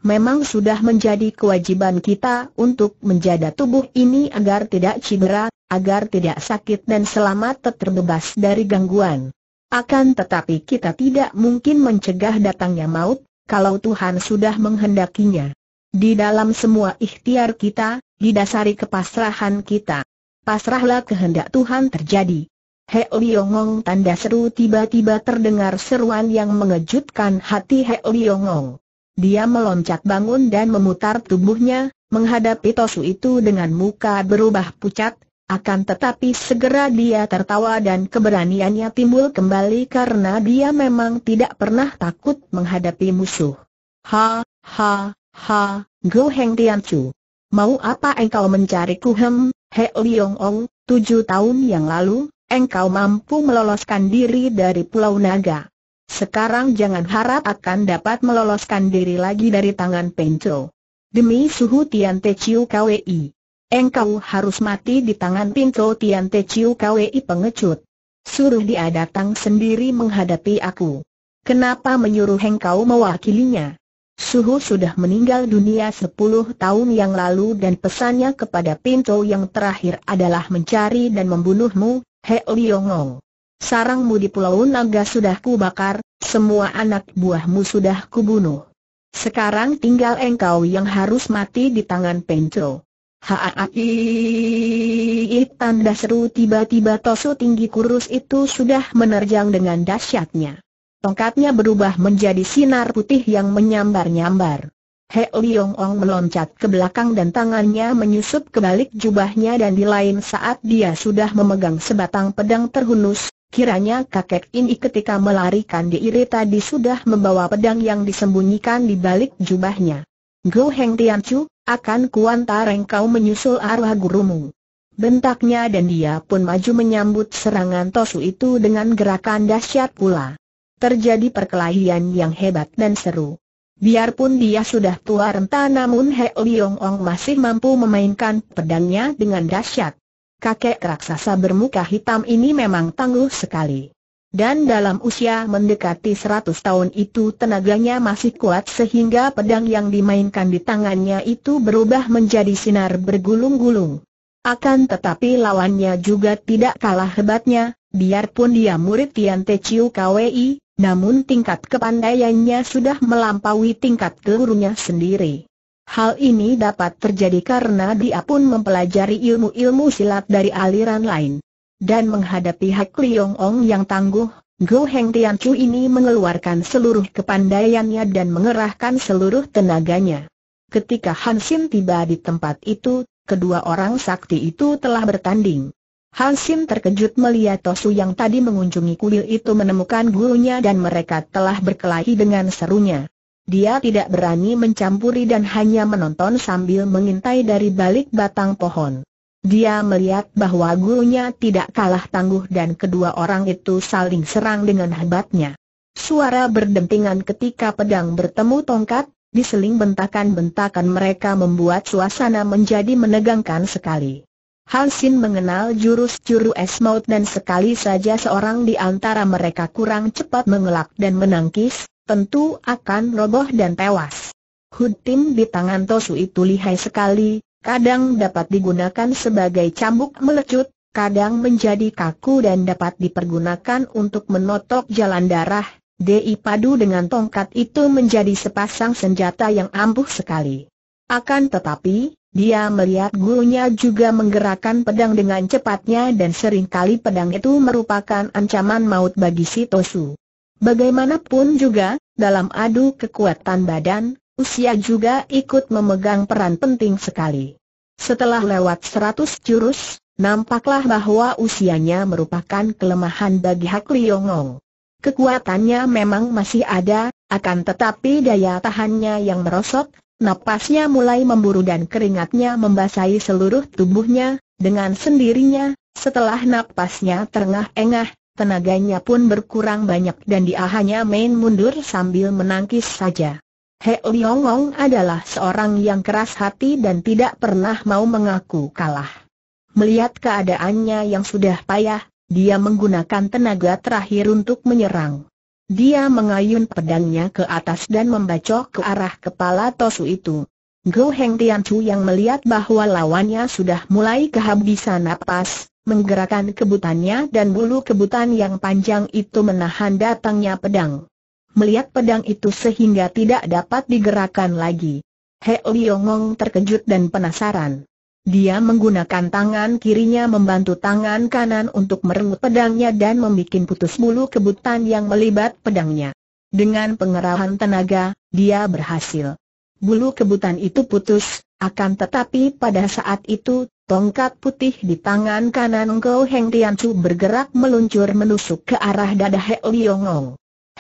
Memang sudah menjadi kewajiban kita untuk menjaga tubuh ini agar tidak cedera, agar tidak sakit dan selamat terbebas dari gangguan. Akan tetapi kita tidak mungkin mencegah datangnya maut, kalau Tuhan sudah menghendakinya. Di dalam semua ikhtiar kita, didasari kepasrahan kita. Pasrahlah kehendak Tuhan terjadi. He Liongong tanda seru tiba-tiba terdengar seruan yang mengejutkan hati He Liongong. Dia meloncat bangun dan memutar tubuhnya, menghadapi Tosu itu dengan muka berubah pucat, akan tetapi segera dia tertawa dan keberaniannya timbul kembali karena dia memang tidak pernah takut menghadapi musuh. Ha, ha, ha, Go Heng tianchu. Mau apa engkau mencariku hem, He Liongong, tujuh tahun yang lalu, engkau mampu meloloskan diri dari Pulau Naga. Sekarang jangan harap akan dapat meloloskan diri lagi dari tangan Penco. Demi suhu Tian Te Chiu KWI. Engkau harus mati di tangan Penco Tian Te Chiu KWI pengecut. Suruh dia datang sendiri menghadapi aku. Kenapa menyuruh engkau mewakilinya? Suhu sudah meninggal dunia 10 tahun yang lalu dan pesannya kepada Pinto yang terakhir adalah mencari dan membunuhmu, He Liongong. Sarangmu di Pulau Naga sudah kubakar, semua anak buahmu sudah kubunuh. Sekarang tinggal engkau yang harus mati di tangan Pencho. Haai tanda seru tiba-tiba tosu tinggi kurus itu sudah menerjang dengan dahsyatnya. Tongkatnya berubah menjadi sinar putih yang menyambar-nyambar. He Liong Ong meloncat ke belakang dan tangannya menyusup ke balik jubahnya dan di lain saat dia sudah memegang sebatang pedang terhunus, kiranya kakek ini ketika melarikan diri tadi sudah membawa pedang yang disembunyikan di balik jubahnya. Go Heng Chu, akan kuantar engkau menyusul arwah gurumu. Bentaknya dan dia pun maju menyambut serangan Tosu itu dengan gerakan dahsyat pula. Terjadi perkelahian yang hebat dan seru. Biarpun dia sudah tua renta namun He Liong Ong masih mampu memainkan pedangnya dengan dahsyat. Kakek raksasa bermuka hitam ini memang tangguh sekali. Dan dalam usia mendekati 100 tahun itu tenaganya masih kuat sehingga pedang yang dimainkan di tangannya itu berubah menjadi sinar bergulung-gulung. Akan tetapi lawannya juga tidak kalah hebatnya, biarpun dia murid Tian Te Chiu Kwei, namun tingkat kepandaiannya sudah melampaui tingkat gurunya sendiri. Hal ini dapat terjadi karena dia pun mempelajari ilmu-ilmu silat dari aliran lain. Dan menghadapi Hak Liong Ong yang tangguh, Go Heng Tian Chu ini mengeluarkan seluruh kepandaiannya dan mengerahkan seluruh tenaganya. Ketika Han Xin tiba di tempat itu, kedua orang sakti itu telah bertanding. Hansim terkejut melihat Tosu yang tadi mengunjungi kuil itu menemukan gurunya dan mereka telah berkelahi dengan serunya. Dia tidak berani mencampuri dan hanya menonton sambil mengintai dari balik batang pohon. Dia melihat bahwa gurunya tidak kalah tangguh dan kedua orang itu saling serang dengan hebatnya. Suara berdentingan ketika pedang bertemu tongkat, diseling bentakan-bentakan mereka membuat suasana menjadi menegangkan sekali. Hansin mengenal jurus-juru es maut dan sekali saja seorang di antara mereka kurang cepat mengelak dan menangkis, tentu akan roboh dan tewas. Hutim di tangan Tosu itu lihai sekali, kadang dapat digunakan sebagai cambuk melecut, kadang menjadi kaku dan dapat dipergunakan untuk menotok jalan darah. Di padu dengan tongkat itu menjadi sepasang senjata yang ampuh sekali. Akan tetapi, dia melihat gurunya juga menggerakkan pedang dengan cepatnya dan seringkali pedang itu merupakan ancaman maut bagi si Tosu. Bagaimanapun juga, dalam adu kekuatan badan, usia juga ikut memegang peran penting sekali. Setelah lewat seratus jurus, nampaklah bahwa usianya merupakan kelemahan bagi Hak Liongong. Kekuatannya memang masih ada, akan tetapi daya tahannya yang merosot, Napasnya mulai memburu dan keringatnya membasahi seluruh tubuhnya, dengan sendirinya, setelah napasnya terengah-engah, tenaganya pun berkurang banyak dan dia hanya main mundur sambil menangkis saja. He Liongong adalah seorang yang keras hati dan tidak pernah mau mengaku kalah. Melihat keadaannya yang sudah payah, dia menggunakan tenaga terakhir untuk menyerang. Dia mengayun pedangnya ke atas dan membacok ke arah kepala Tosu itu. Go Heng Tian Chu yang melihat bahwa lawannya sudah mulai kehabisan napas, menggerakkan kebutannya dan bulu kebutan yang panjang itu menahan datangnya pedang. Melihat pedang itu sehingga tidak dapat digerakkan lagi. He Liyongong terkejut dan penasaran. Dia menggunakan tangan kirinya membantu tangan kanan untuk merenggut pedangnya dan membuat putus bulu kebutan yang melibat pedangnya. Dengan pengerahan tenaga, dia berhasil. Bulu kebutan itu putus, akan tetapi pada saat itu, tongkat putih di tangan kanan Go Heng Tiancu bergerak meluncur menusuk ke arah dada He Liong Ong.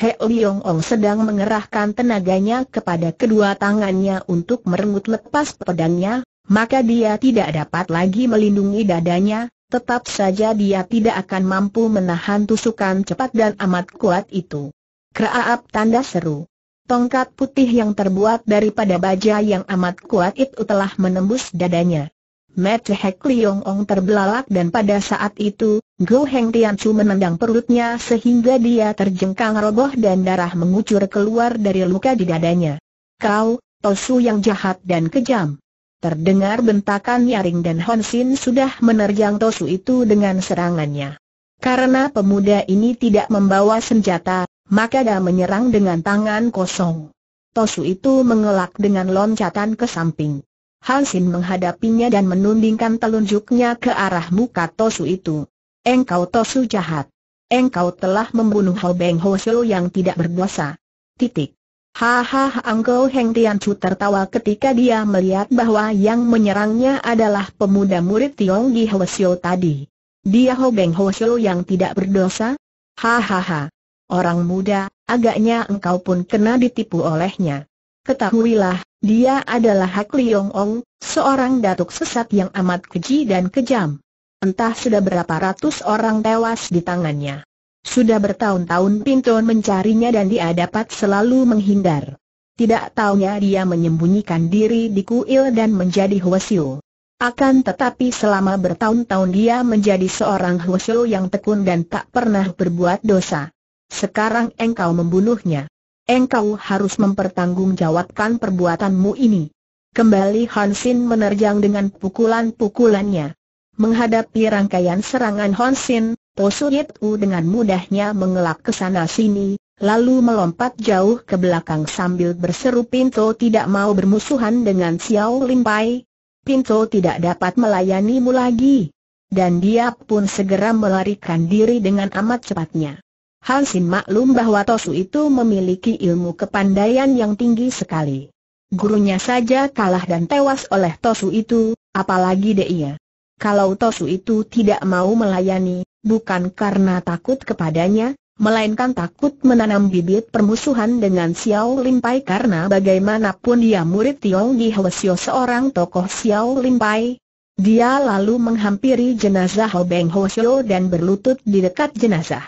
He Liong Ong sedang mengerahkan tenaganya kepada kedua tangannya untuk merenggut lepas pedangnya, maka dia tidak dapat lagi melindungi dadanya, tetap saja dia tidak akan mampu menahan tusukan cepat dan amat kuat itu. Kraap tanda seru. Tongkat putih yang terbuat daripada baja yang amat kuat itu telah menembus dadanya. Metehek Liong Ong terbelalak dan pada saat itu, Go Heng tian Tiancu menendang perutnya sehingga dia terjengkang roboh dan darah mengucur keluar dari luka di dadanya. Kau, Tosu yang jahat dan kejam. Terdengar bentakan nyaring dan Sin sudah menerjang Tosu itu dengan serangannya. Karena pemuda ini tidak membawa senjata, maka dia menyerang dengan tangan kosong. Tosu itu mengelak dengan loncatan ke samping. Hansin menghadapinya dan menundingkan telunjuknya ke arah muka Tosu itu. Engkau Tosu jahat. Engkau telah membunuh Ho Beng Ho yang tidak berdosa. Titik. Hahaha Angko Heng Tian tertawa ketika dia melihat bahwa yang menyerangnya adalah pemuda murid Tiong Gi Hwasyo tadi. Dia Ho Beng Hwasyo yang tidak berdosa? Hahaha. Orang muda, agaknya engkau pun kena ditipu olehnya. Ketahuilah, dia adalah Hak Liong Ong, seorang datuk sesat yang amat keji dan kejam. Entah sudah berapa ratus orang tewas di tangannya. Sudah bertahun-tahun Pinton mencarinya dan dia dapat selalu menghindar. Tidak tahunya dia menyembunyikan diri di kuil dan menjadi Hwasyo. Akan tetapi selama bertahun-tahun dia menjadi seorang Hwasyo yang tekun dan tak pernah berbuat dosa. Sekarang engkau membunuhnya. Engkau harus mempertanggungjawabkan perbuatanmu ini. Kembali Hansin menerjang dengan pukulan-pukulannya. Menghadapi rangkaian serangan Hansin. Posuit U dengan mudahnya mengelak ke sana sini, lalu melompat jauh ke belakang sambil berseru Pinto tidak mau bermusuhan dengan Xiao Lin Pai. Pinto tidak dapat melayanimu lagi. Dan dia pun segera melarikan diri dengan amat cepatnya. Hansin maklum bahwa Tosu itu memiliki ilmu kepandaian yang tinggi sekali. Gurunya saja kalah dan tewas oleh Tosu itu, apalagi dia. Kalau Tosu itu tidak mau melayani, bukan karena takut kepadanya, melainkan takut menanam bibit permusuhan dengan Xiao Limpai karena bagaimanapun dia murid Tiong Di Hwasyo seorang tokoh Xiao Limpai. Dia lalu menghampiri jenazah Ho Beng Hwasyo dan berlutut di dekat jenazah.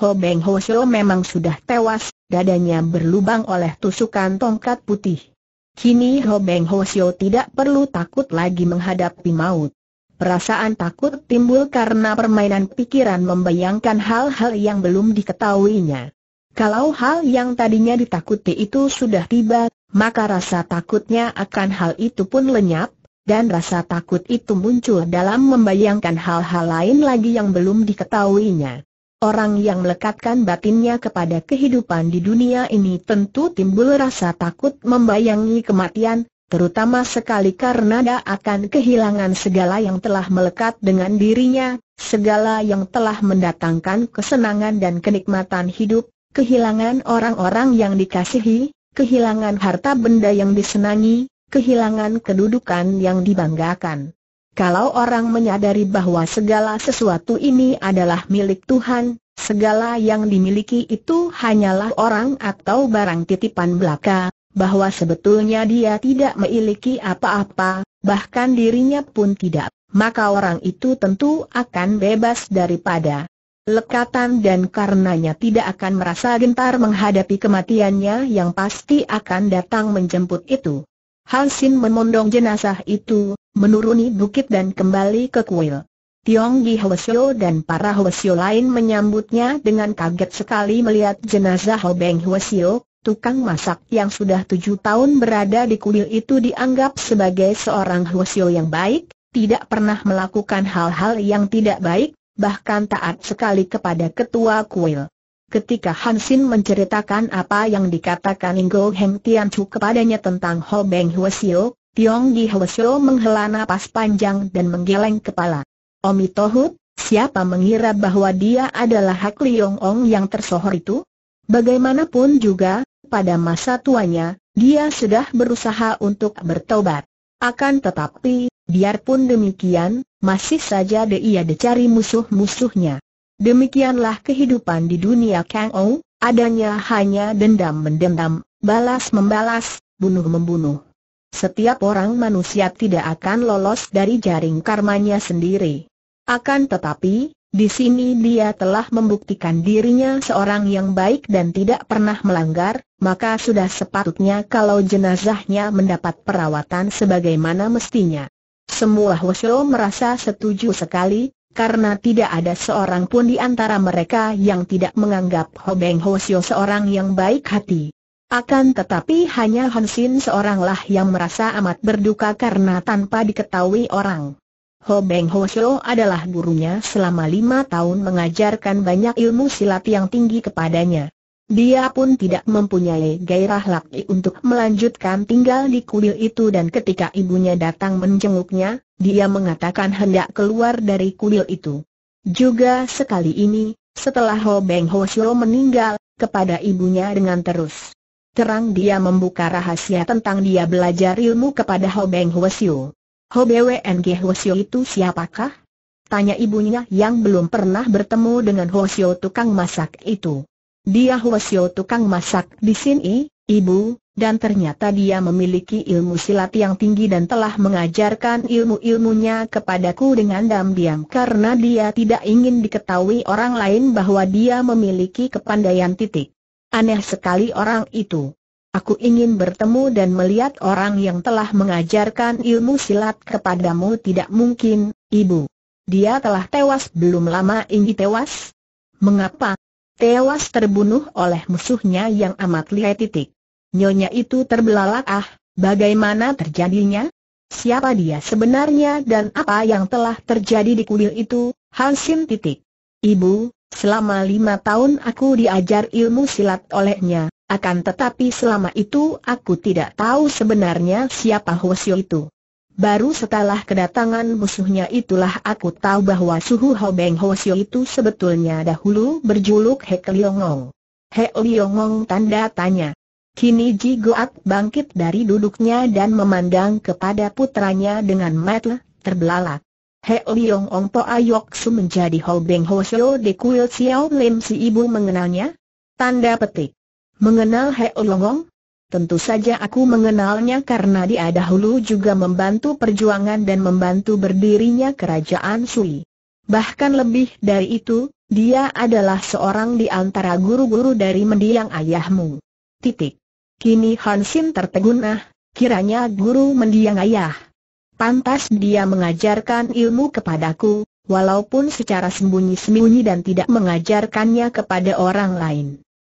Ho Beng Hwasyo memang sudah tewas, dadanya berlubang oleh tusukan tongkat putih. Kini Ho Beng Hwasyo tidak perlu takut lagi menghadapi maut. Perasaan takut timbul karena permainan pikiran membayangkan hal-hal yang belum diketahuinya. Kalau hal yang tadinya ditakuti itu sudah tiba, maka rasa takutnya akan hal itu pun lenyap, dan rasa takut itu muncul dalam membayangkan hal-hal lain lagi yang belum diketahuinya. Orang yang melekatkan batinnya kepada kehidupan di dunia ini tentu timbul rasa takut membayangi kematian, terutama sekali karena dia akan kehilangan segala yang telah melekat dengan dirinya, segala yang telah mendatangkan kesenangan dan kenikmatan hidup, kehilangan orang-orang yang dikasihi, kehilangan harta benda yang disenangi, kehilangan kedudukan yang dibanggakan. Kalau orang menyadari bahwa segala sesuatu ini adalah milik Tuhan, segala yang dimiliki itu hanyalah orang atau barang titipan belaka, bahwa sebetulnya dia tidak memiliki apa-apa, bahkan dirinya pun tidak, maka orang itu tentu akan bebas daripada lekatan dan karenanya tidak akan merasa gentar menghadapi kematiannya yang pasti akan datang menjemput itu. Hansin memondong jenazah itu, menuruni bukit dan kembali ke kuil. Tiong Gi Hwesyo dan para Hwesyo lain menyambutnya dengan kaget sekali melihat jenazah Hobeng Beng Tukang masak yang sudah tujuh tahun berada di kuil itu dianggap sebagai seorang hwasyo yang baik, tidak pernah melakukan hal-hal yang tidak baik, bahkan taat sekali kepada ketua kuil. Ketika Hansin menceritakan apa yang dikatakan Ingo Heng Tianchu kepadanya tentang Ho Beng Hwasyo, Tiong Di Hwasyo menghela napas panjang dan menggeleng kepala. Omi Tohut, siapa mengira bahwa dia adalah Hak Liong Ong yang tersohor itu? Bagaimanapun juga, pada masa tuanya, dia sudah berusaha untuk bertobat. Akan tetapi, biarpun demikian, masih saja dia dicari musuh-musuhnya. Demikianlah kehidupan di dunia Kang Ou, adanya hanya dendam mendendam, balas membalas, bunuh membunuh. Setiap orang manusia tidak akan lolos dari jaring karmanya sendiri. Akan tetapi, di sini dia telah membuktikan dirinya seorang yang baik dan tidak pernah melanggar, maka sudah sepatutnya kalau jenazahnya mendapat perawatan sebagaimana mestinya. Semua Hwasyo merasa setuju sekali, karena tidak ada seorang pun di antara mereka yang tidak menganggap Hobeng Hwasyo seorang yang baik hati. Akan tetapi hanya Hansin seoranglah yang merasa amat berduka karena tanpa diketahui orang. Ho Beng Ho Shou adalah gurunya selama lima tahun mengajarkan banyak ilmu silat yang tinggi kepadanya. Dia pun tidak mempunyai gairah laki untuk melanjutkan tinggal di kuil itu dan ketika ibunya datang menjenguknya, dia mengatakan hendak keluar dari kuil itu. Juga sekali ini, setelah Ho Beng Ho Shou meninggal, kepada ibunya dengan terus terang dia membuka rahasia tentang dia belajar ilmu kepada Ho Beng Ho Shou. HBWNG Hosio itu siapakah? Tanya ibunya yang belum pernah bertemu dengan Hosio tukang masak itu. Dia Hosio tukang masak di sini, ibu, dan ternyata dia memiliki ilmu silat yang tinggi dan telah mengajarkan ilmu-ilmunya kepadaku dengan diam-diam karena dia tidak ingin diketahui orang lain bahwa dia memiliki kepandaian titik. Aneh sekali orang itu. Aku ingin bertemu dan melihat orang yang telah mengajarkan ilmu silat kepadamu tidak mungkin, ibu. Dia telah tewas belum lama ini tewas? Mengapa? Tewas terbunuh oleh musuhnya yang amat lihai titik. Nyonya itu terbelalak ah, bagaimana terjadinya? Siapa dia sebenarnya dan apa yang telah terjadi di kuil itu, Hansin titik. Ibu, selama lima tahun aku diajar ilmu silat olehnya akan tetapi selama itu aku tidak tahu sebenarnya siapa Hosio itu. Baru setelah kedatangan musuhnya itulah aku tahu bahwa Suhu Hobeng Hosio itu sebetulnya dahulu berjuluk Hek Liongong. Hek Liongong tanda tanya. Kini Ji Goat bangkit dari duduknya dan memandang kepada putranya dengan mata terbelalak. Hek Liong Ong Po Ayok Su menjadi Hobeng Hosio de Kuil Xiao Lim si ibu mengenalnya? Tanda petik. Mengenal He Olongong? Tentu saja aku mengenalnya karena dia dahulu juga membantu perjuangan dan membantu berdirinya kerajaan Sui. Bahkan lebih dari itu, dia adalah seorang di antara guru-guru dari mendiang ayahmu. Titik. Kini Hansin tertegunah, kiranya guru mendiang ayah. Pantas dia mengajarkan ilmu kepadaku, walaupun secara sembunyi-sembunyi dan tidak mengajarkannya kepada orang lain.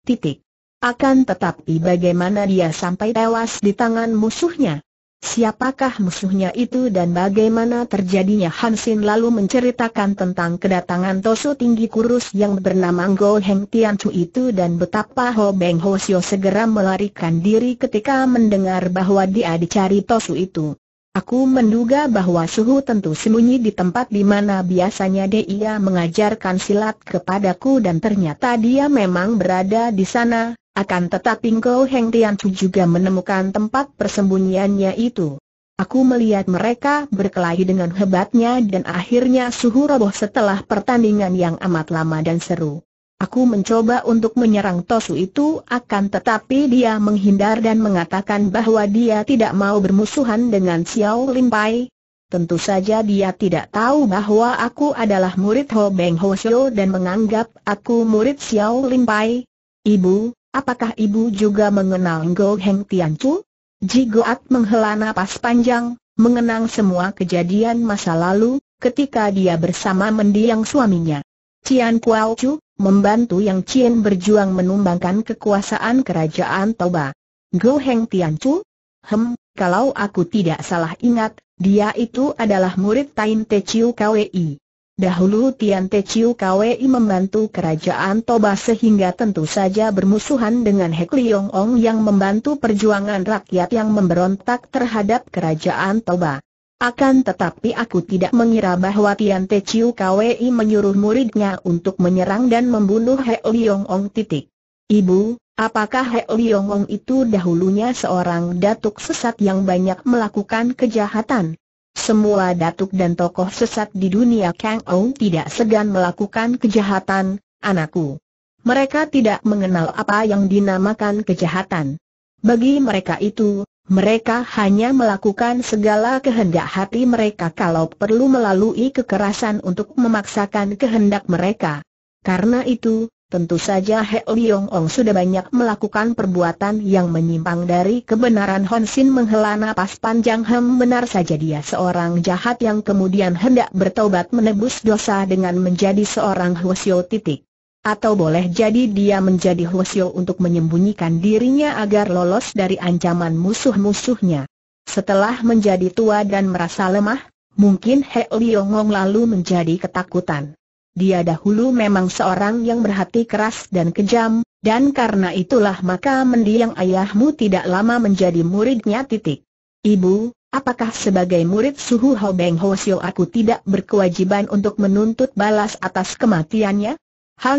Titik. Akan tetapi bagaimana dia sampai tewas di tangan musuhnya? Siapakah musuhnya itu dan bagaimana terjadinya Hansin lalu menceritakan tentang kedatangan Tosu tinggi kurus yang bernama Go Heng Tian Chu itu dan betapa Ho Beng Ho Sio segera melarikan diri ketika mendengar bahwa dia dicari Tosu itu. Aku menduga bahwa Suhu tentu sembunyi di tempat di mana biasanya dia mengajarkan silat kepadaku dan ternyata dia memang berada di sana, akan tetapi Ngo Heng Tianchu juga menemukan tempat persembunyiannya itu. Aku melihat mereka berkelahi dengan hebatnya dan akhirnya suhu roboh setelah pertandingan yang amat lama dan seru. Aku mencoba untuk menyerang Tosu itu akan tetapi dia menghindar dan mengatakan bahwa dia tidak mau bermusuhan dengan Xiao Lim Pai. Tentu saja dia tidak tahu bahwa aku adalah murid Ho Beng Ho Xiu dan menganggap aku murid Xiao Lim Pai. Ibu, Apakah ibu juga mengenal Ngo Heng Tian Chu? Ji Goat menghela nafas panjang, mengenang semua kejadian masa lalu, ketika dia bersama mendiang suaminya. Cian Kuo Chu, membantu yang Cian berjuang menumbangkan kekuasaan kerajaan Toba. Ngo Heng Tian Chu? Hem, kalau aku tidak salah ingat, dia itu adalah murid Tain Te Chiu Kwei. Dahulu Tian Te Chiu Kwei membantu kerajaan Toba sehingga tentu saja bermusuhan dengan Hek Liong Ong yang membantu perjuangan rakyat yang memberontak terhadap kerajaan Toba. Akan tetapi aku tidak mengira bahwa Tian Te Chiu Kwei menyuruh muridnya untuk menyerang dan membunuh Hek Liong Ong titik. Ibu, apakah Hek Liong Ong itu dahulunya seorang datuk sesat yang banyak melakukan kejahatan? Semua datuk dan tokoh sesat di dunia Kang Ou tidak segan melakukan kejahatan, anakku. Mereka tidak mengenal apa yang dinamakan kejahatan. Bagi mereka itu, mereka hanya melakukan segala kehendak hati mereka kalau perlu melalui kekerasan untuk memaksakan kehendak mereka. Karena itu, Tentu saja He Liong Ong sudah banyak melakukan perbuatan yang menyimpang dari kebenaran Hon Sin menghela napas panjang Hem benar saja dia seorang jahat yang kemudian hendak bertobat menebus dosa dengan menjadi seorang Hwasyo titik. Atau boleh jadi dia menjadi Hwasyo untuk menyembunyikan dirinya agar lolos dari ancaman musuh-musuhnya. Setelah menjadi tua dan merasa lemah, mungkin He Liong Ong lalu menjadi ketakutan. Dia dahulu memang seorang yang berhati keras dan kejam, dan karena itulah maka mendiang ayahmu tidak lama menjadi muridnya titik. Ibu, apakah sebagai murid suhu Ho Beng Ho Sio aku tidak berkewajiban untuk menuntut balas atas kematiannya?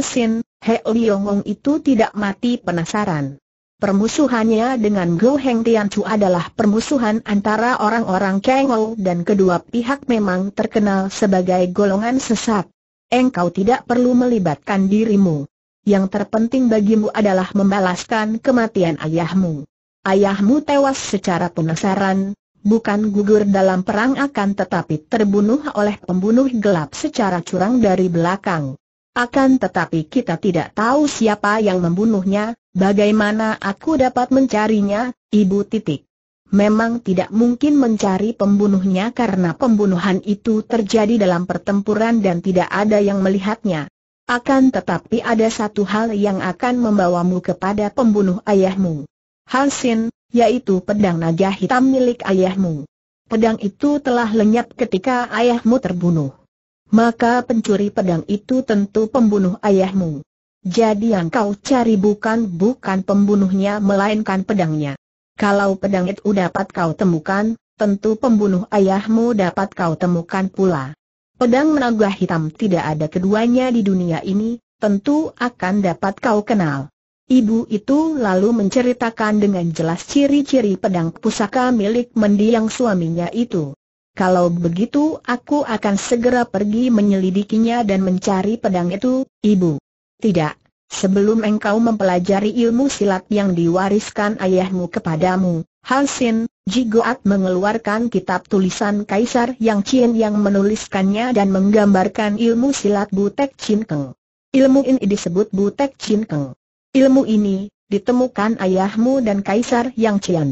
Sin, He Liongong itu tidak mati penasaran. Permusuhannya dengan Go Heng Tian Chu adalah permusuhan antara orang-orang Kengou dan kedua pihak memang terkenal sebagai golongan sesat engkau tidak perlu melibatkan dirimu. Yang terpenting bagimu adalah membalaskan kematian ayahmu. Ayahmu tewas secara penasaran, bukan gugur dalam perang akan tetapi terbunuh oleh pembunuh gelap secara curang dari belakang. Akan tetapi kita tidak tahu siapa yang membunuhnya, bagaimana aku dapat mencarinya, ibu titik. Memang tidak mungkin mencari pembunuhnya karena pembunuhan itu terjadi dalam pertempuran dan tidak ada yang melihatnya. Akan tetapi ada satu hal yang akan membawamu kepada pembunuh ayahmu. Sin, yaitu pedang naga hitam milik ayahmu. Pedang itu telah lenyap ketika ayahmu terbunuh. Maka pencuri pedang itu tentu pembunuh ayahmu. Jadi yang kau cari bukan bukan pembunuhnya melainkan pedangnya. Kalau pedang itu dapat kau temukan, tentu pembunuh ayahmu dapat kau temukan pula. Pedang naga hitam tidak ada keduanya di dunia ini, tentu akan dapat kau kenal. Ibu itu lalu menceritakan dengan jelas ciri-ciri pedang pusaka milik mendiang suaminya itu. Kalau begitu aku akan segera pergi menyelidikinya dan mencari pedang itu, ibu. Tidak, Sebelum engkau mempelajari ilmu silat yang diwariskan ayahmu kepadamu, Hansin, Jigoat mengeluarkan kitab tulisan Kaisar Yang Chin yang menuliskannya dan menggambarkan ilmu silat Butek Chin Keng. Ilmu ini disebut Butek Chin Keng. Ilmu ini, ditemukan ayahmu dan Kaisar Yang Chin.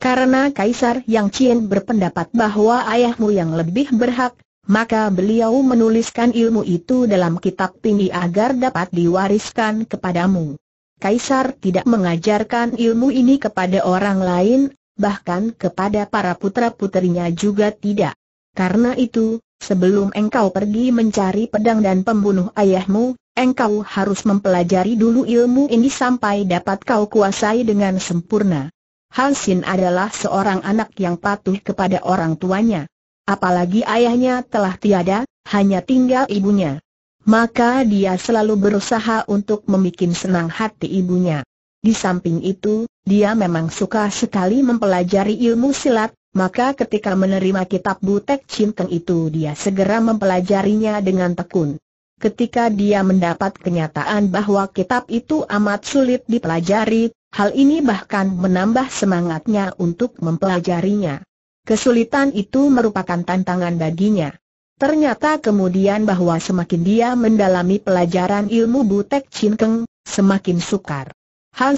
Karena Kaisar Yang Chin berpendapat bahwa ayahmu yang lebih berhak, maka beliau menuliskan ilmu itu dalam kitab tinggi agar dapat diwariskan kepadamu. Kaisar tidak mengajarkan ilmu ini kepada orang lain, bahkan kepada para putra-putrinya juga tidak. Karena itu, sebelum engkau pergi mencari pedang dan pembunuh ayahmu, engkau harus mempelajari dulu ilmu ini sampai dapat kau kuasai dengan sempurna. Hansin adalah seorang anak yang patuh kepada orang tuanya. Apalagi ayahnya telah tiada, hanya tinggal ibunya. Maka dia selalu berusaha untuk membuat senang hati ibunya. Di samping itu, dia memang suka sekali mempelajari ilmu silat, maka ketika menerima kitab Butek Cinteng itu dia segera mempelajarinya dengan tekun. Ketika dia mendapat kenyataan bahwa kitab itu amat sulit dipelajari, hal ini bahkan menambah semangatnya untuk mempelajarinya. Kesulitan itu merupakan tantangan baginya. Ternyata kemudian bahwa semakin dia mendalami pelajaran ilmu Butek Cinkeng, semakin sukar.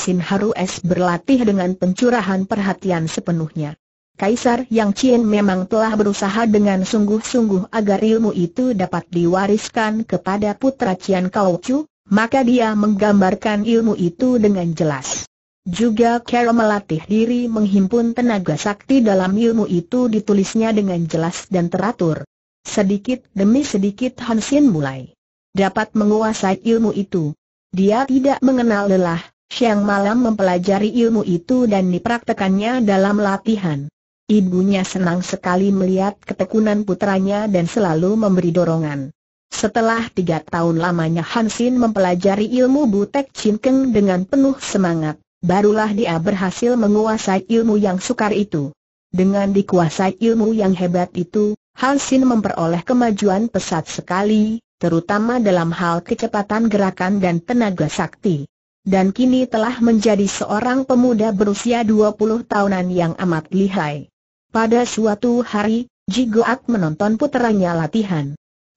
sin Haru es berlatih dengan pencurahan perhatian sepenuhnya. Kaisar Yang Cien memang telah berusaha dengan sungguh-sungguh agar ilmu itu dapat diwariskan kepada putra Cian Kau Chu, maka dia menggambarkan ilmu itu dengan jelas. Juga Carol melatih diri menghimpun tenaga sakti dalam ilmu itu ditulisnya dengan jelas dan teratur. Sedikit demi sedikit Hansin mulai dapat menguasai ilmu itu. Dia tidak mengenal lelah, siang malam mempelajari ilmu itu dan dipraktekannya dalam latihan. Ibunya senang sekali melihat ketekunan putranya dan selalu memberi dorongan. Setelah tiga tahun lamanya Hansin mempelajari ilmu Butek Cinkeng dengan penuh semangat barulah dia berhasil menguasai ilmu yang sukar itu. Dengan dikuasai ilmu yang hebat itu, Hansin memperoleh kemajuan pesat sekali, terutama dalam hal kecepatan gerakan dan tenaga sakti. Dan kini telah menjadi seorang pemuda berusia 20 tahunan yang amat lihai. Pada suatu hari, Jigoak menonton puteranya latihan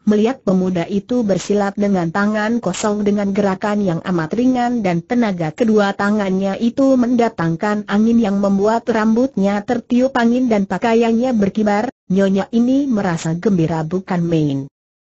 melihat pemuda itu bersilat dengan tangan kosong dengan gerakan yang amat ringan dan tenaga kedua tangannya itu mendatangkan angin yang membuat rambutnya tertiup angin dan pakaiannya berkibar, nyonya ini merasa gembira bukan main.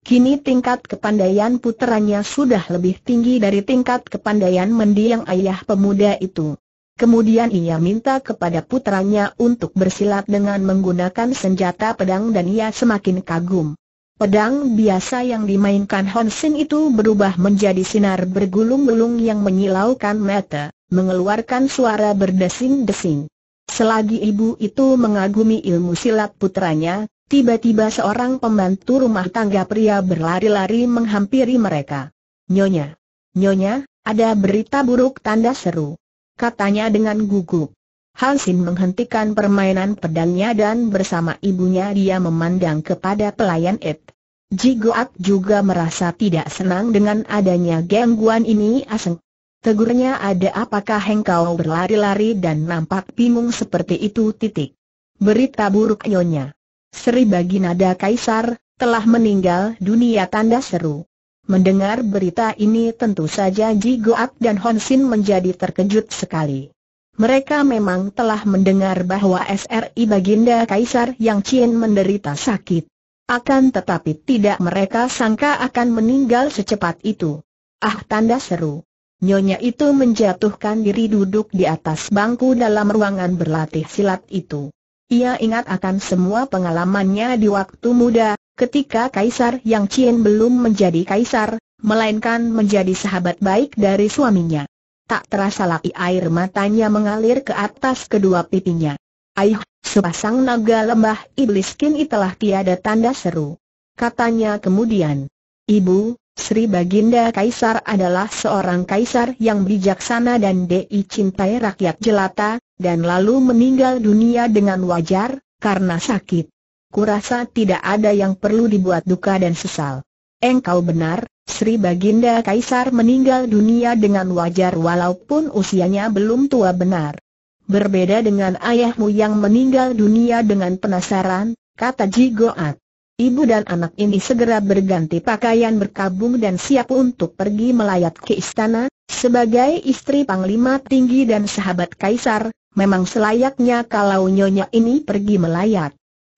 Kini tingkat kepandaian putranya sudah lebih tinggi dari tingkat kepandaian mendiang ayah pemuda itu. Kemudian ia minta kepada putranya untuk bersilat dengan menggunakan senjata pedang dan ia semakin kagum. Pedang biasa yang dimainkan Honsin itu berubah menjadi sinar bergulung-gulung yang menyilaukan mata, mengeluarkan suara berdesing-desing. Selagi ibu itu mengagumi ilmu silat putranya, tiba-tiba seorang pembantu rumah tangga pria berlari-lari menghampiri mereka. Nyonya, Nyonya, ada berita buruk tanda seru. Katanya dengan gugup. Hansin menghentikan permainan pedangnya dan bersama ibunya dia memandang kepada pelayan Ed. Jigoak juga merasa tidak senang dengan adanya gangguan ini aseng. Tegurnya ada apakah engkau berlari-lari dan nampak bingung seperti itu titik. Berita buruk nyonya. Sri Baginada Kaisar, telah meninggal dunia tanda seru. Mendengar berita ini tentu saja Ji Jigoak dan Honsin menjadi terkejut sekali. Mereka memang telah mendengar bahwa SRI Baginda Kaisar Yang Chin menderita sakit. Akan tetapi tidak mereka sangka akan meninggal secepat itu. Ah tanda seru. Nyonya itu menjatuhkan diri duduk di atas bangku dalam ruangan berlatih silat itu. Ia ingat akan semua pengalamannya di waktu muda, ketika Kaisar Yang Chin belum menjadi kaisar, melainkan menjadi sahabat baik dari suaminya tak terasa lagi air matanya mengalir ke atas kedua pipinya. Aih, sepasang naga lembah iblis kini telah tiada tanda seru. Katanya kemudian, Ibu, Sri Baginda Kaisar adalah seorang kaisar yang bijaksana dan dei cintai rakyat jelata, dan lalu meninggal dunia dengan wajar, karena sakit. Kurasa tidak ada yang perlu dibuat duka dan sesal. Engkau benar, Sri Baginda Kaisar meninggal dunia dengan wajar walaupun usianya belum tua benar. Berbeda dengan ayahmu yang meninggal dunia dengan penasaran, kata Ji Goat. Ibu dan anak ini segera berganti pakaian berkabung dan siap untuk pergi melayat ke istana, sebagai istri Panglima Tinggi dan sahabat Kaisar, memang selayaknya kalau Nyonya ini pergi melayat.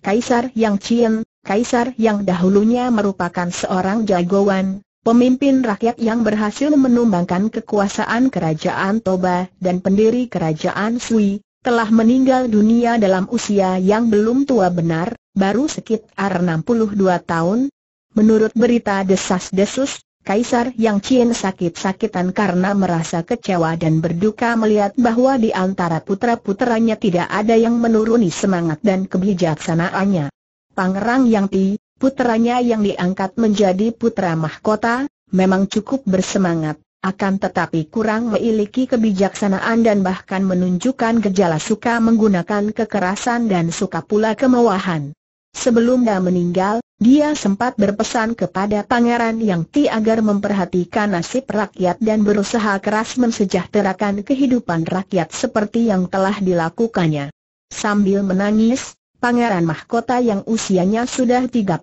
Kaisar Yang cien, Kaisar yang dahulunya merupakan seorang jagoan, pemimpin rakyat yang berhasil menumbangkan kekuasaan kerajaan Toba dan pendiri kerajaan Sui, telah meninggal dunia dalam usia yang belum tua benar, baru sekitar 62 tahun. Menurut berita desas-desus, Kaisar Yang Cien sakit-sakitan karena merasa kecewa dan berduka melihat bahwa di antara putra-putranya tidak ada yang menuruni semangat dan kebijaksanaannya. Pangerang Yang Ti, Putranya yang diangkat menjadi putra mahkota, memang cukup bersemangat, akan tetapi kurang memiliki kebijaksanaan dan bahkan menunjukkan gejala suka menggunakan kekerasan dan suka pula kemewahan. Sebelum dia meninggal, dia sempat berpesan kepada Pangeran Yang Ti agar memperhatikan nasib rakyat dan berusaha keras mensejahterakan kehidupan rakyat seperti yang telah dilakukannya. Sambil menangis, Pangeran Mahkota yang usianya sudah 38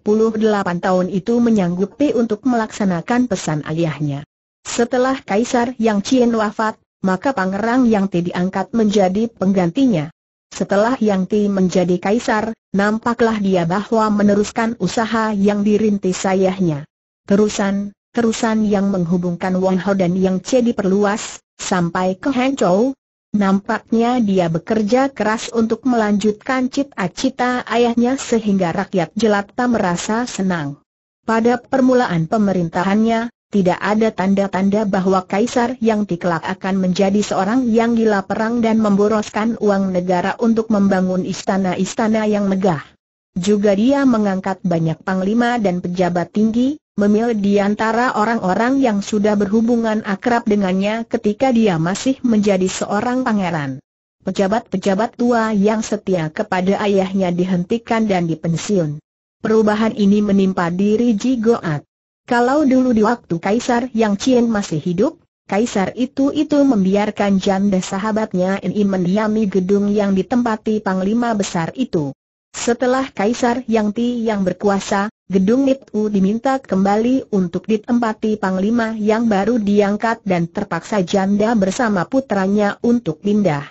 tahun itu menyanggupi untuk melaksanakan pesan ayahnya. Setelah Kaisar Yang Chien wafat, maka Pangeran Yang Ti diangkat menjadi penggantinya. Setelah Yang Ti menjadi kaisar, nampaklah dia bahwa meneruskan usaha yang dirintis ayahnya. Terusan, terusan yang menghubungkan Wang Ho dan Yang Chie diperluas, sampai ke Hangzhou, Nampaknya dia bekerja keras untuk melanjutkan cita-cita ayahnya sehingga rakyat jelata merasa senang. Pada permulaan pemerintahannya, tidak ada tanda-tanda bahwa kaisar yang dikelak akan menjadi seorang yang gila perang dan memboroskan uang negara untuk membangun istana-istana yang megah. Juga dia mengangkat banyak panglima dan pejabat tinggi, memilih di antara orang-orang yang sudah berhubungan akrab dengannya ketika dia masih menjadi seorang pangeran. Pejabat-pejabat tua yang setia kepada ayahnya dihentikan dan dipensiun. Perubahan ini menimpa diri Ji Goat. Kalau dulu di waktu Kaisar Yang Chien masih hidup, Kaisar itu-itu membiarkan janda sahabatnya ini mendiami gedung yang ditempati Panglima Besar itu. Setelah Kaisar Yang Ti yang berkuasa, gedung itu diminta kembali untuk ditempati Panglima yang baru diangkat dan terpaksa janda bersama putranya untuk pindah.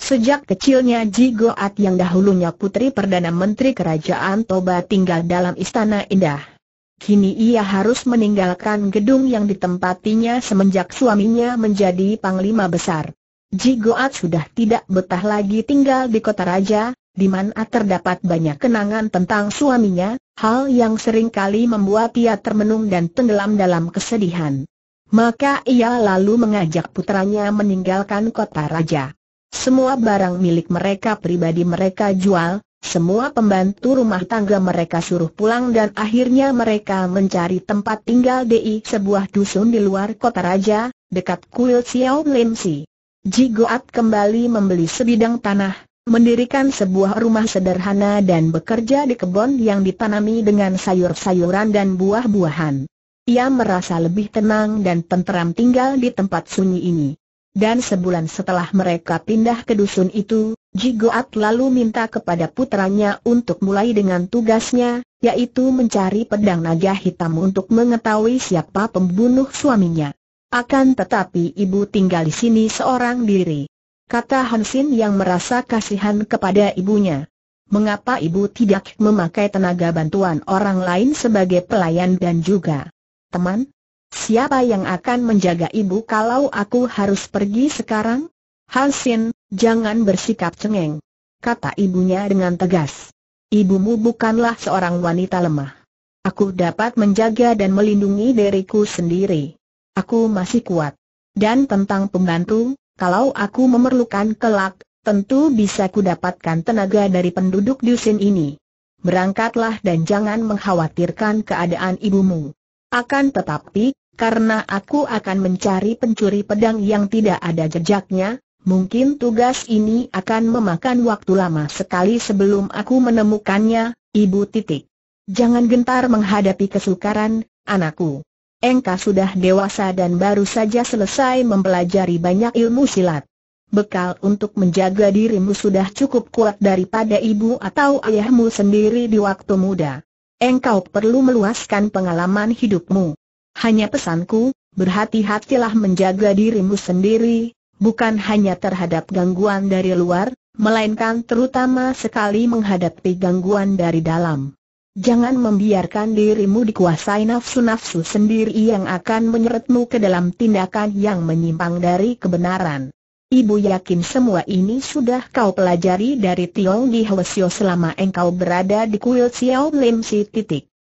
Sejak kecilnya Ji Goat yang dahulunya putri Perdana Menteri Kerajaan Toba tinggal dalam Istana Indah. Kini ia harus meninggalkan gedung yang ditempatinya semenjak suaminya menjadi Panglima Besar. Ji Goat sudah tidak betah lagi tinggal di kota raja, di mana terdapat banyak kenangan tentang suaminya, hal yang sering kali membuat ia termenung dan tenggelam dalam kesedihan. Maka ia lalu mengajak putranya meninggalkan kota raja. Semua barang milik mereka pribadi mereka jual, semua pembantu rumah tangga mereka suruh pulang dan akhirnya mereka mencari tempat tinggal di sebuah dusun di luar kota raja, dekat kuil Xiao Lim Si. Jigoat kembali membeli sebidang tanah, mendirikan sebuah rumah sederhana dan bekerja di kebun yang ditanami dengan sayur-sayuran dan buah-buahan. Ia merasa lebih tenang dan tenteram tinggal di tempat sunyi ini. Dan sebulan setelah mereka pindah ke dusun itu, Jigoat lalu minta kepada putranya untuk mulai dengan tugasnya, yaitu mencari pedang naga hitam untuk mengetahui siapa pembunuh suaminya. Akan tetapi ibu tinggal di sini seorang diri kata Hansin yang merasa kasihan kepada ibunya. Mengapa ibu tidak memakai tenaga bantuan orang lain sebagai pelayan dan juga teman? Siapa yang akan menjaga ibu kalau aku harus pergi sekarang? Hansin, jangan bersikap cengeng. Kata ibunya dengan tegas. Ibumu bukanlah seorang wanita lemah. Aku dapat menjaga dan melindungi diriku sendiri. Aku masih kuat. Dan tentang pembantu, kalau aku memerlukan kelak, tentu bisa ku dapatkan tenaga dari penduduk dusun ini. Berangkatlah dan jangan mengkhawatirkan keadaan ibumu. Akan tetapi, karena aku akan mencari pencuri pedang yang tidak ada jejaknya, mungkin tugas ini akan memakan waktu lama sekali sebelum aku menemukannya, ibu titik. Jangan gentar menghadapi kesukaran, anakku engkau sudah dewasa dan baru saja selesai mempelajari banyak ilmu silat. Bekal untuk menjaga dirimu sudah cukup kuat daripada ibu atau ayahmu sendiri di waktu muda. Engkau perlu meluaskan pengalaman hidupmu. Hanya pesanku, berhati-hatilah menjaga dirimu sendiri, bukan hanya terhadap gangguan dari luar, melainkan terutama sekali menghadapi gangguan dari dalam. Jangan membiarkan dirimu dikuasai nafsu-nafsu sendiri yang akan menyeretmu ke dalam tindakan yang menyimpang dari kebenaran. Ibu yakin semua ini sudah kau pelajari dari Tiong Di Hwasyo selama engkau berada di kuil Xiao Lim Si titik.